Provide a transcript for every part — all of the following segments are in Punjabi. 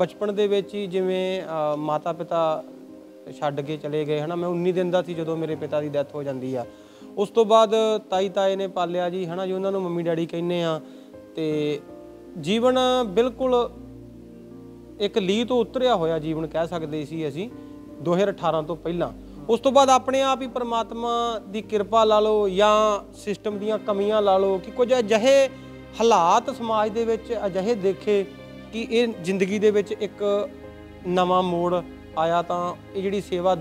ਬਚਪਨ ਦੇ ਵਿੱਚ ਹੀ ਜਿਵੇਂ ਮਾਤਾ ਪਿਤਾ ਛੱਡ ਕੇ ਚਲੇ ਗਏ ਹਨਾ ਮੈਂ 19 ਦਿਨ ਦਾ ਸੀ ਜਦੋਂ ਮੇਰੇ ਪਿਤਾ ਦੀ ਡੈਥ ਹੋ ਜਾਂਦੀ ਆ ਉਸ ਤੋਂ ਬਾਅਦ ਤਾਈ ਤਾਏ ਨੇ ਪਾਲਿਆ ਜੀ ਹਨਾ ਜੀ ਉਹਨਾਂ ਨੂੰ ਮੰਮੀ ਡੈਡੀ ਕਹਿੰਨੇ ਆ ਤੇ ਜੀਵਨ ਬਿਲਕੁਲ ਇੱਕ ਲੀ ਤੋਂ ਉਤਰਿਆ ਹੋਇਆ ਜੀਵਨ ਕਹਿ ਸਕਦੇ ਸੀ ਅਸੀਂ 2018 ਤੋਂ ਪਹਿਲਾਂ ਉਸ ਤੋਂ ਬਾਅਦ ਆਪਣੇ ਆਪ ਹੀ ਪ੍ਰਮਾਤਮਾ ਦੀ ਕਿਰਪਾ ਲਾ ਲਓ ਜਾਂ ਸਿਸਟਮ ਦੀਆਂ ਕਮੀਆਂ ਲਾ ਲਓ ਕਿ ਕੁਝ ਅਜਿਹੇ ਹਾਲਾਤ ਸਮਾਜ ਦੇ ਵਿੱਚ ਅਜਿਹੇ ਦੇਖੇ ਕਿ ਇਹ ਜ਼ਿੰਦਗੀ ਦੇ ਵਿੱਚ ਇੱਕ ਨਵਾਂ ਮੋੜ ਆਇਆ ਤਾਂ ਇਹ ਜਿਹੜੀ ਸੇਵਾ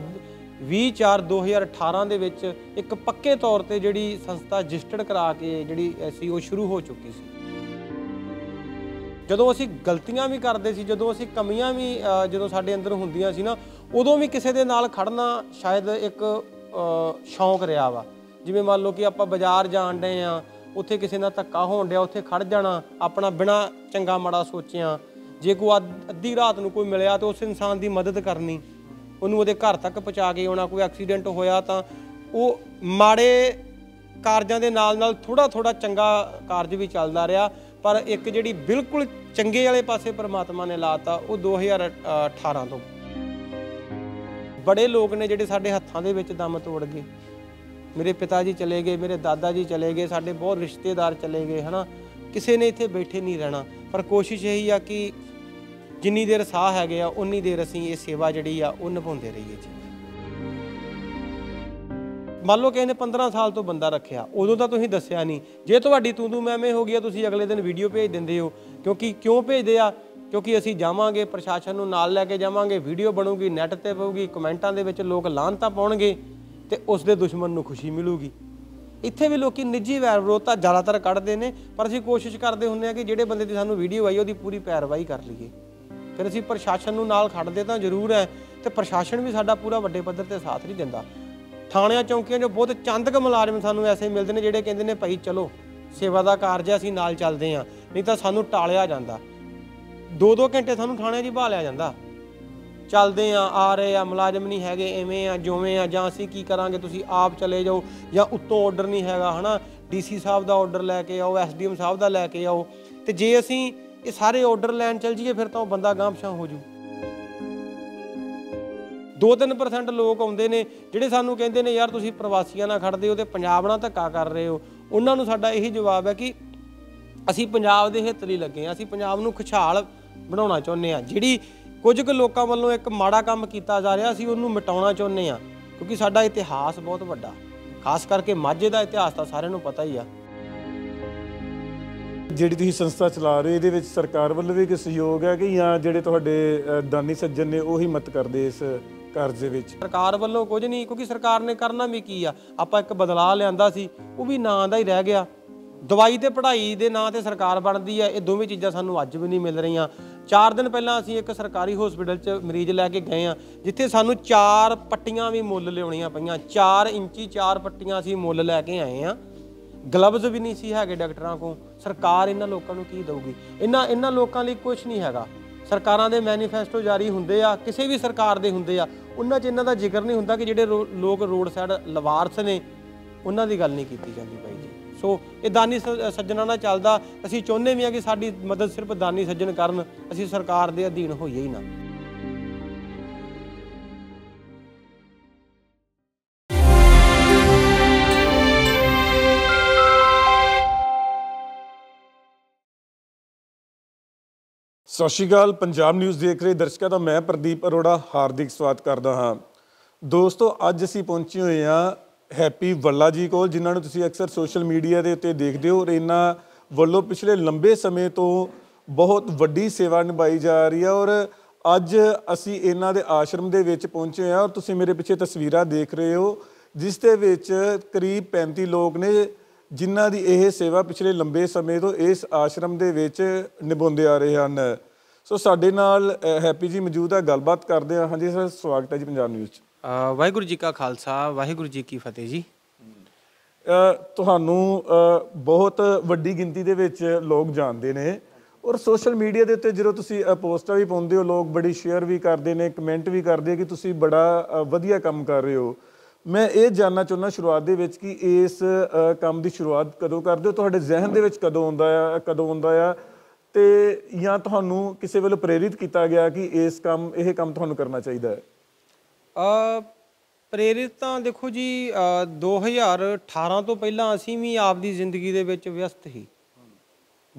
24/2018 ਦੇ ਵਿੱਚ ਇੱਕ ਪੱਕੇ ਤੌਰ ਤੇ ਜਿਹੜੀ ਸੰਸਥਾ ਰਜਿਸਟਰਡ ਕਰਾ ਕੇ ਜਿਹੜੀ ਐਸੀ ਉਹ ਸ਼ੁਰੂ ਹੋ ਚੁੱਕੀ ਸੀ ਜਦੋਂ ਅਸੀਂ ਗਲਤੀਆਂ ਵੀ ਕਰਦੇ ਸੀ ਜਦੋਂ ਅਸੀਂ ਕਮੀਆਂ ਵੀ ਜਦੋਂ ਸਾਡੇ ਅੰਦਰ ਹੁੰਦੀਆਂ ਸੀ ਨਾ ਉਦੋਂ ਵੀ ਕਿਸੇ ਦੇ ਨਾਲ ਖੜਨਾ ਸ਼ਾਇਦ ਇੱਕ ਸ਼ੌਂਕ ਰਿਹਾ ਵਾ ਜਿਵੇਂ ਮੰਨ ਲਓ ਕਿ ਆਪਾਂ ਬਾਜ਼ਾਰ ਜਾਣ ਡਏ ਆ ਉੱਥੇ ਕਿਸੇ ਨਾਲ ਧੱਕਾ ਹੋਣ ਡਿਆ ਉੱਥੇ ਖੜ ਜਾਣਾ ਆਪਣਾ ਬਿਨਾ ਚੰਗਾ ਮਾੜਾ ਸੋਚਿਆ ਜੇ ਕੋਈ ਅੱਧੀ ਰਾਤ ਨੂੰ ਕੋਈ ਮਿਲਿਆ ਤੇ ਉਸ ਇਨਸਾਨ ਦੀ ਮਦਦ ਕਰਨੀ ਉਹਨੂੰ ਉਹਦੇ ਘਰ ਤੱਕ ਪਹੁੰਚਾ ਕੇ ਆਉਣਾ ਕੋਈ ਐਕਸੀਡੈਂਟ ਹੋਇਆ ਤਾਂ ਉਹ ਮਾੜੇ ਕਾਰਜਾਂ ਦੇ ਨਾਲ ਨਾਲ ਥੋੜਾ ਥੋੜਾ ਚੰਗਾ ਕਾਰਜ ਵੀ ਚੱਲਦਾ ਰਿਹਾ ਪਰ ਇੱਕ ਜਿਹੜੀ ਬਿਲਕੁਲ ਚੰਗੇ ਵਾਲੇ ਪਾਸੇ ਪਰਮਾਤਮਾ ਨੇ ਲਾਤਾ ਉਹ 2018 ਤੋਂ ਬੜੇ ਲੋਕ ਨੇ ਜਿਹੜੇ ਸਾਡੇ ਹੱਥਾਂ ਦੇ ਵਿੱਚ ਦਮ ਤੋੜ ਗਏ ਮੇਰੇ ਪਿਤਾ ਜੀ ਚਲੇ ਗਏ ਮੇਰੇ ਦਾਦਾ ਜੀ ਚਲੇ ਗਏ ਸਾਡੇ ਬਹੁਤ ਰਿਸ਼ਤੇਦਾਰ ਚਲੇ ਗਏ ਹਨਾ ਕਿਸੇ ਨੇ ਇੱਥੇ ਬੈਠੇ ਨਹੀਂ ਰਹਿਣਾ ਪਰ ਕੋਸ਼ਿਸ਼ ਇਹੀ ਆ ਕਿ ਜਿੰਨੀ ਦੇਰ ਸਾਹ ਹੈਗੇ ਆ ਉਨੀ ਦੇਰ ਅਸੀਂ ਇਹ ਸੇਵਾ ਜਿਹੜੀ ਆ ਉਹ ਨਿਭਾਉਂਦੇ ਰਹੀਏ ਜੀ ਮੰਨ ਲਓ ਕਿ ਇਹਨੇ 15 ਸਾਲ ਤੋਂ ਬੰਦਾ ਰੱਖਿਆ ਉਦੋਂ ਤਾਂ ਤੁਸੀਂ ਦੱਸਿਆ ਨਹੀਂ ਜੇ ਤੁਹਾਡੀ ਤੂੰ ਤੂੰ ਮੈਂ ਹੋ ਗਈ ਆ ਤੁਸੀਂ ਅਗਲੇ ਦਿਨ ਵੀਡੀਓ ਭੇਜ ਦਿੰਦੇ ਹੋ ਕਿਉਂਕਿ ਕਿਉਂ ਭੇਜਦੇ ਆ ਕਿਉਂਕਿ ਅਸੀਂ ਜਾਵਾਂਗੇ ਪ੍ਰਸ਼ਾਸਨ ਨੂੰ ਨਾਲ ਲੈ ਕੇ ਜਾਵਾਂਗੇ ਵੀਡੀਓ ਬਣੂਗੀ ਨੈਟ ਤੇ ਪਊਗੀ ਕਮੈਂਟਾਂ ਦੇ ਵਿੱਚ ਲੋਕ ਲਾਂਤਾਂ ਪਾਉਣਗੇ ਤੇ ਉਸ ਦੇ ਦੁਸ਼ਮਣ ਨੂੰ ਖੁਸ਼ੀ ਮਿਲੂਗੀ ਇੱਥੇ ਵੀ ਲੋਕੀ ਨਿੱਜੀ ਵੈਰ ਵਿਰੋਧਤਾ ਜ਼ਿਆਦਾਤਰ ਕੱਢਦੇ ਨੇ ਪਰ ਅਸੀਂ ਕੋਸ਼ਿਸ਼ ਕਰਦੇ ਹੁੰਦੇ ਆ ਕਿ ਜਿਹੜੇ ਬੰਦੇ ਦੀ ਸਾਨੂੰ ਵੀਡੀਓ ਆਈ ਉਹਦੀ ਪੂਰੀ ਪੈਰਵਾਈ ਕਰ ਲਈਏ ਫਿਰ ਅਸੀਂ ਪ੍ਰਸ਼ਾਸਨ ਨੂੰ ਨਾਲ ਖੜਦੇ ਤਾਂ ਜ਼ਰੂਰ ਹੈ ਤੇ ਪ੍ਰਸ਼ਾਸਨ ਵੀ ਸਾਡਾ ਪੂਰਾ ਵੱਡੇ ਪੱਧਰ ਤੇ ਸਾਥ ਨਹੀਂ ਦਿੰਦਾ ਥਾਣਿਆਂ ਚੌਂਕੀਆਂ 'ਚ ਬਹੁਤ ਚੰਦ ਕ ਮੁਲਾਜ਼ਮ ਸਾਨੂੰ ਐਸੇ ਮਿਲਦੇ ਨੇ ਜਿਹੜੇ ਕਹਿੰਦੇ ਨੇ ਭਾਈ ਚਲੋ ਸੇਵਾ ਦਾ ਕਾਰਜ ਹੈ ਅਸੀਂ ਨਾਲ ਚੱਲਦੇ ਆ ਨਹੀਂ ਤਾਂ ਸਾਨੂੰ ਟਾਲਿਆ ਜਾਂਦਾ ਦੋ ਦੋ ਘੰਟੇ ਸਾਨੂੰ ਥਾਣਿਆਂ 'ਚ ਹੀ ਲਿਆ ਜਾਂਦਾ ਚੱਲਦੇ ਆ ਆ ਰਹੇ ਆ ਮੁਲਾਜ਼ਮ ਨਹੀਂ ਹੈਗੇ ਐਵੇਂ ਆ ਜਿਵੇਂ ਆ ਜਾਂ ਅਸੀਂ ਕੀ ਕਰਾਂਗੇ ਤੁਸੀਂ ਆਪ ਚਲੇ ਜਾਓ ਜਾਂ ਉੱਤੋਂ ਆਰਡਰ ਨਹੀਂ ਹੈਗਾ ਹਨਾ ਡੀਸੀ ਸਾਹਿਬ ਦਾ ਆਰਡਰ ਲੈ ਕੇ ਆਓ ਐਸਡੀਐਮ ਸਾਹਿਬ ਦਾ ਲੈ ਕੇ ਆਓ ਤੇ ਜੇ ਅਸੀਂ ਇਹ ਸਾਰੇ ਆਰਡਰ ਲੈਣ ਚੱਲ ਜੀਏ ਫਿਰ ਤਾਂ ਉਹ ਬੰਦਾ ਗਾਂਪਸ਼ਾਂ ਹੋ ਜੂ 2-3% ਲੋਕ ਆਉਂਦੇ ਨੇ ਜਿਹੜੇ ਸਾਨੂੰ ਕਹਿੰਦੇ ਨੇ ਯਾਰ ਤੁਸੀਂ ਪ੍ਰਵਾਸੀਆਂ ਨਾਲ ਖੜਦੇ ਹੋ ਤੇ ਪੰਜਾਬ ਨਾਲ ਧੱਕਾ ਕਰ ਰਹੇ ਹੋ ਉਹਨਾਂ ਨੂੰ ਸਾਡਾ ਇਹੀ ਜਵਾਬ ਹੈ ਕਿ ਅਸੀਂ ਪੰਜਾਬ ਦੇ ਹਿੱਤ ਲਈ ਲੱਗੇ ਆ ਅਸੀਂ ਪੰਜਾਬ ਨੂੰ ਖੁਸ਼ਹਾਲ ਬਣਾਉਣਾ ਚਾਹੁੰਦੇ ਆ ਜਿਹੜੀ ਕੁਝ ਕੁ ਲੋਕਾਂ ਵੱਲੋਂ ਇੱਕ ਮਾੜਾ ਕੰਮ ਕੀਤਾ ਜਾ ਰਿਹਾ ਅਸੀਂ ਉਹਨੂੰ ਮਿਟਾਉਣਾ ਚਾਹੁੰਦੇ ਆ ਕਿਉਂਕਿ ਸਾਡਾ ਇਤਿਹਾਸ ਬਹੁਤ ਵੱਡਾ ਖਾਸ ਕਰਕੇ ਮਾਝੇ ਦਾ ਇਤਿਹਾਸ ਤਾਂ ਸਾਰਿਆਂ ਨੂੰ ਪਤਾ ਹੀ ਆ ਜਿਹੜੀ ਤੁਸੀਂ ਸੰਸਥਾ ਚਲਾ ਰਹੇ ਹੋ ਇਹਦੇ ਵਿੱਚ ਸਰਕਾਰ ਵੱਲੋਂ ਵੀ ਕੋਈ ਸਹਿਯੋਗ ਹੈ ਕਿ ਜਾਂ ਜਿਹੜੇ ਤੁਹਾਡੇ ਦਾਨੀ ਸੱਜਣ ਨੇ ਉਹੀ ਮਤ ਕਰਦੇ ਇਸ ਕਾਰਜ ਦੇ ਵਿੱਚ ਸਰਕਾਰ ਵੱਲੋਂ ਕੁਝ ਨਹੀਂ ਕਿਉਂਕਿ ਸਰਕਾਰ ਨੇ ਕਰਨਾ ਵੀ ਕੀ ਆ ਆਪਾਂ ਇੱਕ ਬਦਲਾਅ ਲਿਆਂਦਾ ਸੀ ਉਹ ਵੀ ਨਾਂ ਦਾ ਹੀ ਰਹਿ ਗਿਆ ਦਵਾਈ ਤੇ ਪੜ੍ਹਾਈ ਦੇ ਨਾਂ ਤੇ ਸਰਕਾਰ ਬਣਦੀ ਆ ਇਹ ਦੋਵੇਂ ਚੀਜ਼ਾਂ ਸਾਨੂੰ ਅੱਜ ਵੀ ਨਹੀਂ ਮਿਲ ਰਹੀਆਂ 4 ਦਿਨ ਪਹਿਲਾਂ ਅਸੀਂ ਇੱਕ ਸਰਕਾਰੀ ਹਸਪੀਟਲ 'ਚ ਮਰੀਜ਼ ਲੈ ਕੇ ਗਏ ਆ ਜਿੱਥੇ ਸਾਨੂੰ 4 ਪੱਟੀਆਂ ਵੀ ਮੁੱਲ ਲਿਆਉਣੀਆਂ ਪਈਆਂ 4 ਇੰਚੀ 4 ਪੱਟੀਆਂ ਅਸੀਂ ਮੁੱਲ ਲੈ ਕੇ ਆਏ ਆ ਗਲਵਜ਼ ਵੀ ਨਹੀਂ ਸੀ ਹੈਗੇ ਡਾਕਟਰਾਂ ਕੋ ਸਰਕਾਰ ਇਹਨਾਂ ਲੋਕਾਂ ਨੂੰ ਕੀ ਦੇਊਗੀ ਇਹਨਾਂ ਇਹਨਾਂ ਲੋਕਾਂ ਲਈ ਕੁਝ ਨਹੀਂ ਹੈਗਾ ਸਰਕਾਰਾਂ ਦੇ ਮੈਨੀਫੈਸਟੋ ਜਾਰੀ ਹੁੰਦੇ ਆ ਕਿਸੇ ਵੀ ਸਰਕਾਰ ਦੇ ਹੁੰਦੇ ਆ ਉਹਨਾਂ 'ਚ ਇਹਨਾਂ ਦਾ ਜ਼ਿਕਰ ਨਹੀਂ ਹੁੰਦਾ ਕਿ ਜਿਹੜੇ ਲੋਕ ਰੋਡ ਸਾਈਡ ਲਵਾਰਸ ਨੇ ਉਹਨਾਂ ਦੀ ਗੱਲ ਨਹੀਂ ਕੀਤੀ ਜਾਂਦੀ ਬਾਈ ਜੀ ਸੋ ਇਹ ਦਾਨੀ ਸੱਜਣਾ ਨਾਲ ਚੱਲਦਾ ਅਸੀਂ ਚਾਹੁੰਦੇ ਵੀ ਆ ਕਿ ਸਾਡੀ ਮਦਦ ਸਿਰਫ ਦਾਨੀ ਸੱਜਣ ਕਰਨ ਅਸੀਂ ਸਰਕਾਰ ਦੇ ਅਧੀਨ ਹੋਈਏ ਹੀ ਨਾ ਸਤਿ ਸ਼੍ਰੀ ਅਕਾਲ ਪੰਜਾਬ ਨਿਊਜ਼ ਦੇਖ ਰਹੇ ਦਰਸ਼ਕਾਂ ਦਾ ਮੈਂ ਪ੍ਰਦੀਪ ਅਰੋੜਾ ਹਾਰਦਿਕ ਸਵਾਗਤ ਕਰਦਾ ਹਾਂ ਦੋਸਤੋ ਅੱਜ ਅਸੀਂ ਪਹੁੰਚੇ ਹੋਏ ਹਾਂ ਹੈਪੀ ਵੱਲਾ ਜੀ ਕੋਲ ਜਿਨ੍ਹਾਂ ਨੂੰ ਤੁਸੀਂ ਅਕਸਰ ਸੋਸ਼ਲ ਮੀਡੀਆ ਦੇ ਉੱਤੇ ਦੇਖਦੇ ਹੋ ਔਰ ਇਹਨਾਂ ਵੱਲੋਂ ਪਿਛਲੇ ਲੰਬੇ ਸਮੇਂ ਤੋਂ ਬਹੁਤ ਵੱਡੀ ਸੇਵਾ ਨਿਭਾਈ ਜਾ ਰਹੀ ਹੈ ਔਰ ਅੱਜ ਅਸੀਂ ਇਹਨਾਂ ਦੇ ਆਸ਼ਰਮ ਦੇ ਵਿੱਚ ਪਹੁੰਚੇ ਹਾਂ ਔਰ ਤੁਸੀਂ ਮੇਰੇ ਪਿੱਛੇ ਤਸਵੀਰਾਂ ਦੇਖ ਰਹੇ ਹੋ ਜਿਸ ਦੇ ਵਿੱਚ ਕਰੀਬ 35 ਲੋਕ ਨੇ ਜਿਨ੍ਹਾਂ ਦੀ ਇਹ ਸੇਵਾ ਪਿਛਲੇ ਲੰਬੇ ਸਮੇਂ ਤੋਂ ਇਸ ਆਸ਼ਰਮ ਦੇ ਵਿੱਚ ਨਿਭਾਉਂਦੇ ਆ ਰਹੇ ਹਨ ਸੋ ਸਾਡੇ ਨਾਲ ਹੈਪੀ ਜੀ ਮੌਜੂਦ ਹੈ ਗੱਲਬਾਤ ਕਰਦੇ ਆ ਹਾਂਜੀ ਸਰ ਸਵਾਗਤ ਹੈ ਜੀ ਪੰਜਾਬ ਨਿਊਜ਼ ਚ ਵਾਹਿਗੁਰੂ ਜੀ ਕਾ ਖਾਲਸਾ ਵਾਹਿਗੁਰੂ ਜੀ ਕੀ ਫਤਿਹ ਜੀ ਤੁਹਾਨੂੰ ਬਹੁਤ ਵੱਡੀ ਗਿਣਤੀ ਦੇ ਵਿੱਚ ਲੋਕ ਜਾਣਦੇ ਨੇ ਔਰ ਸੋਸ਼ਲ ਮੀਡੀਆ ਦੇ ਉੱਤੇ ਜਦੋਂ ਤੁਸੀਂ ਪੋਸਟਾਂ ਵੀ ਪਾਉਂਦੇ ਹੋ ਲੋਕ ਬੜੀ ਸ਼ੇਅਰ ਵੀ ਕਰਦੇ ਨੇ ਕਮੈਂਟ ਵੀ ਕਰਦੇ ਕਿ ਤੁਸੀਂ ਬੜਾ ਵਧੀਆ ਕੰਮ ਕਰ ਰਹੇ ਹੋ ਮੈਂ ਇਹ ਜਾਨਣਾ ਚਾਹੁੰਦਾ ਸ਼ੁਰੂਆਤ ਦੇ ਵਿੱਚ ਕਿ ਇਸ ਕੰਮ ਦੀ ਸ਼ੁਰੂਆਤ ਕਦੋਂ ਕਰਦੇ ਹੋ ਤੁਹਾਡੇ ਜ਼ਿਹਨ ਦੇ ਵਿੱਚ ਕਦੋਂ ਆਉਂਦਾ ਆ ਕਦੋਂ ਆਉਂਦਾ ਆ ਤੇ ਜਾਂ ਤੁਹਾਨੂੰ ਕਿਸੇ ਵੱਲੋਂ ਪ੍ਰੇਰਿਤ ਕੀਤਾ ਗਿਆ ਕਿ ਇਸ ਕੰਮ ਇਹ ਕੰਮ ਤੁਹਾਨੂੰ ਕਰਨਾ ਚਾਹੀਦਾ ਹੈ ਅ ਪ੍ਰੇਰਿਤ ਤਾਂ ਦੇਖੋ ਜੀ 2018 ਤੋਂ ਪਹਿਲਾਂ ਅਸੀਂ ਵੀ ਆਪਦੀ ਜ਼ਿੰਦਗੀ ਦੇ ਵਿੱਚ ਵਿਅਸਤ ਸੀ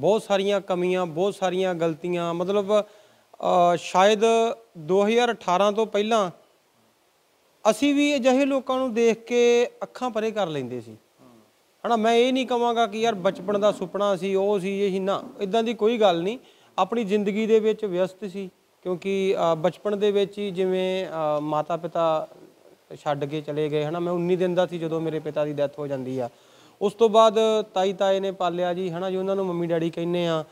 ਬਹੁਤ ਸਾਰੀਆਂ ਕਮੀਆਂ ਬਹੁਤ ਸਾਰੀਆਂ ਗਲਤੀਆਂ ਮਤਲਬ ਸ਼ਾਇਦ 2018 ਤੋਂ ਪਹਿਲਾਂ ਅਸੀਂ ਵੀ ਅਜਿਹੇ ਲੋਕਾਂ ਨੂੰ ਦੇਖ ਕੇ ਅੱਖਾਂ ਪਰੇ ਕਰ ਲੈਂਦੇ ਸੀ ਹਣਾ ਮੈਂ ਇਹ ਨਹੀਂ ਕਵਾਂਗਾ ਕਿ ਯਾਰ ਬਚਪਨ ਦਾ ਸੁਪਨਾ ਸੀ ਉਹ ਸੀ ਇਹ ਨਾ ਇਦਾਂ ਦੀ ਕੋਈ ਗੱਲ ਨਹੀਂ ਆਪਣੀ ਜ਼ਿੰਦਗੀ ਦੇ ਵਿੱਚ ਵਿਅਸਤ ਸੀ ਕਿਉਂਕਿ ਬਚਪਨ ਦੇ ਵਿੱਚ ਹੀ ਜਿਵੇਂ ਮਾਤਾ ਪਿਤਾ ਛੱਡ ਕੇ ਚਲੇ ਗਏ ਹਨਾ ਮੈਂ 19 ਦਿਨ ਦਾ ਸੀ ਜਦੋਂ ਮੇਰੇ ਪਿਤਾ ਦੀ ਡੈਥ ਹੋ ਜਾਂਦੀ ਆ ਉਸ ਤੋਂ ਬਾਅਦ ਤਾਈ ਤਾਏ ਨੇ ਪਾਲਿਆ ਜੀ ਹਨਾ ਜੀ ਉਹਨਾਂ ਨੂੰ ਮੰਮੀ ਡੈਡੀ ਕਹਿੰਨੇ ਆ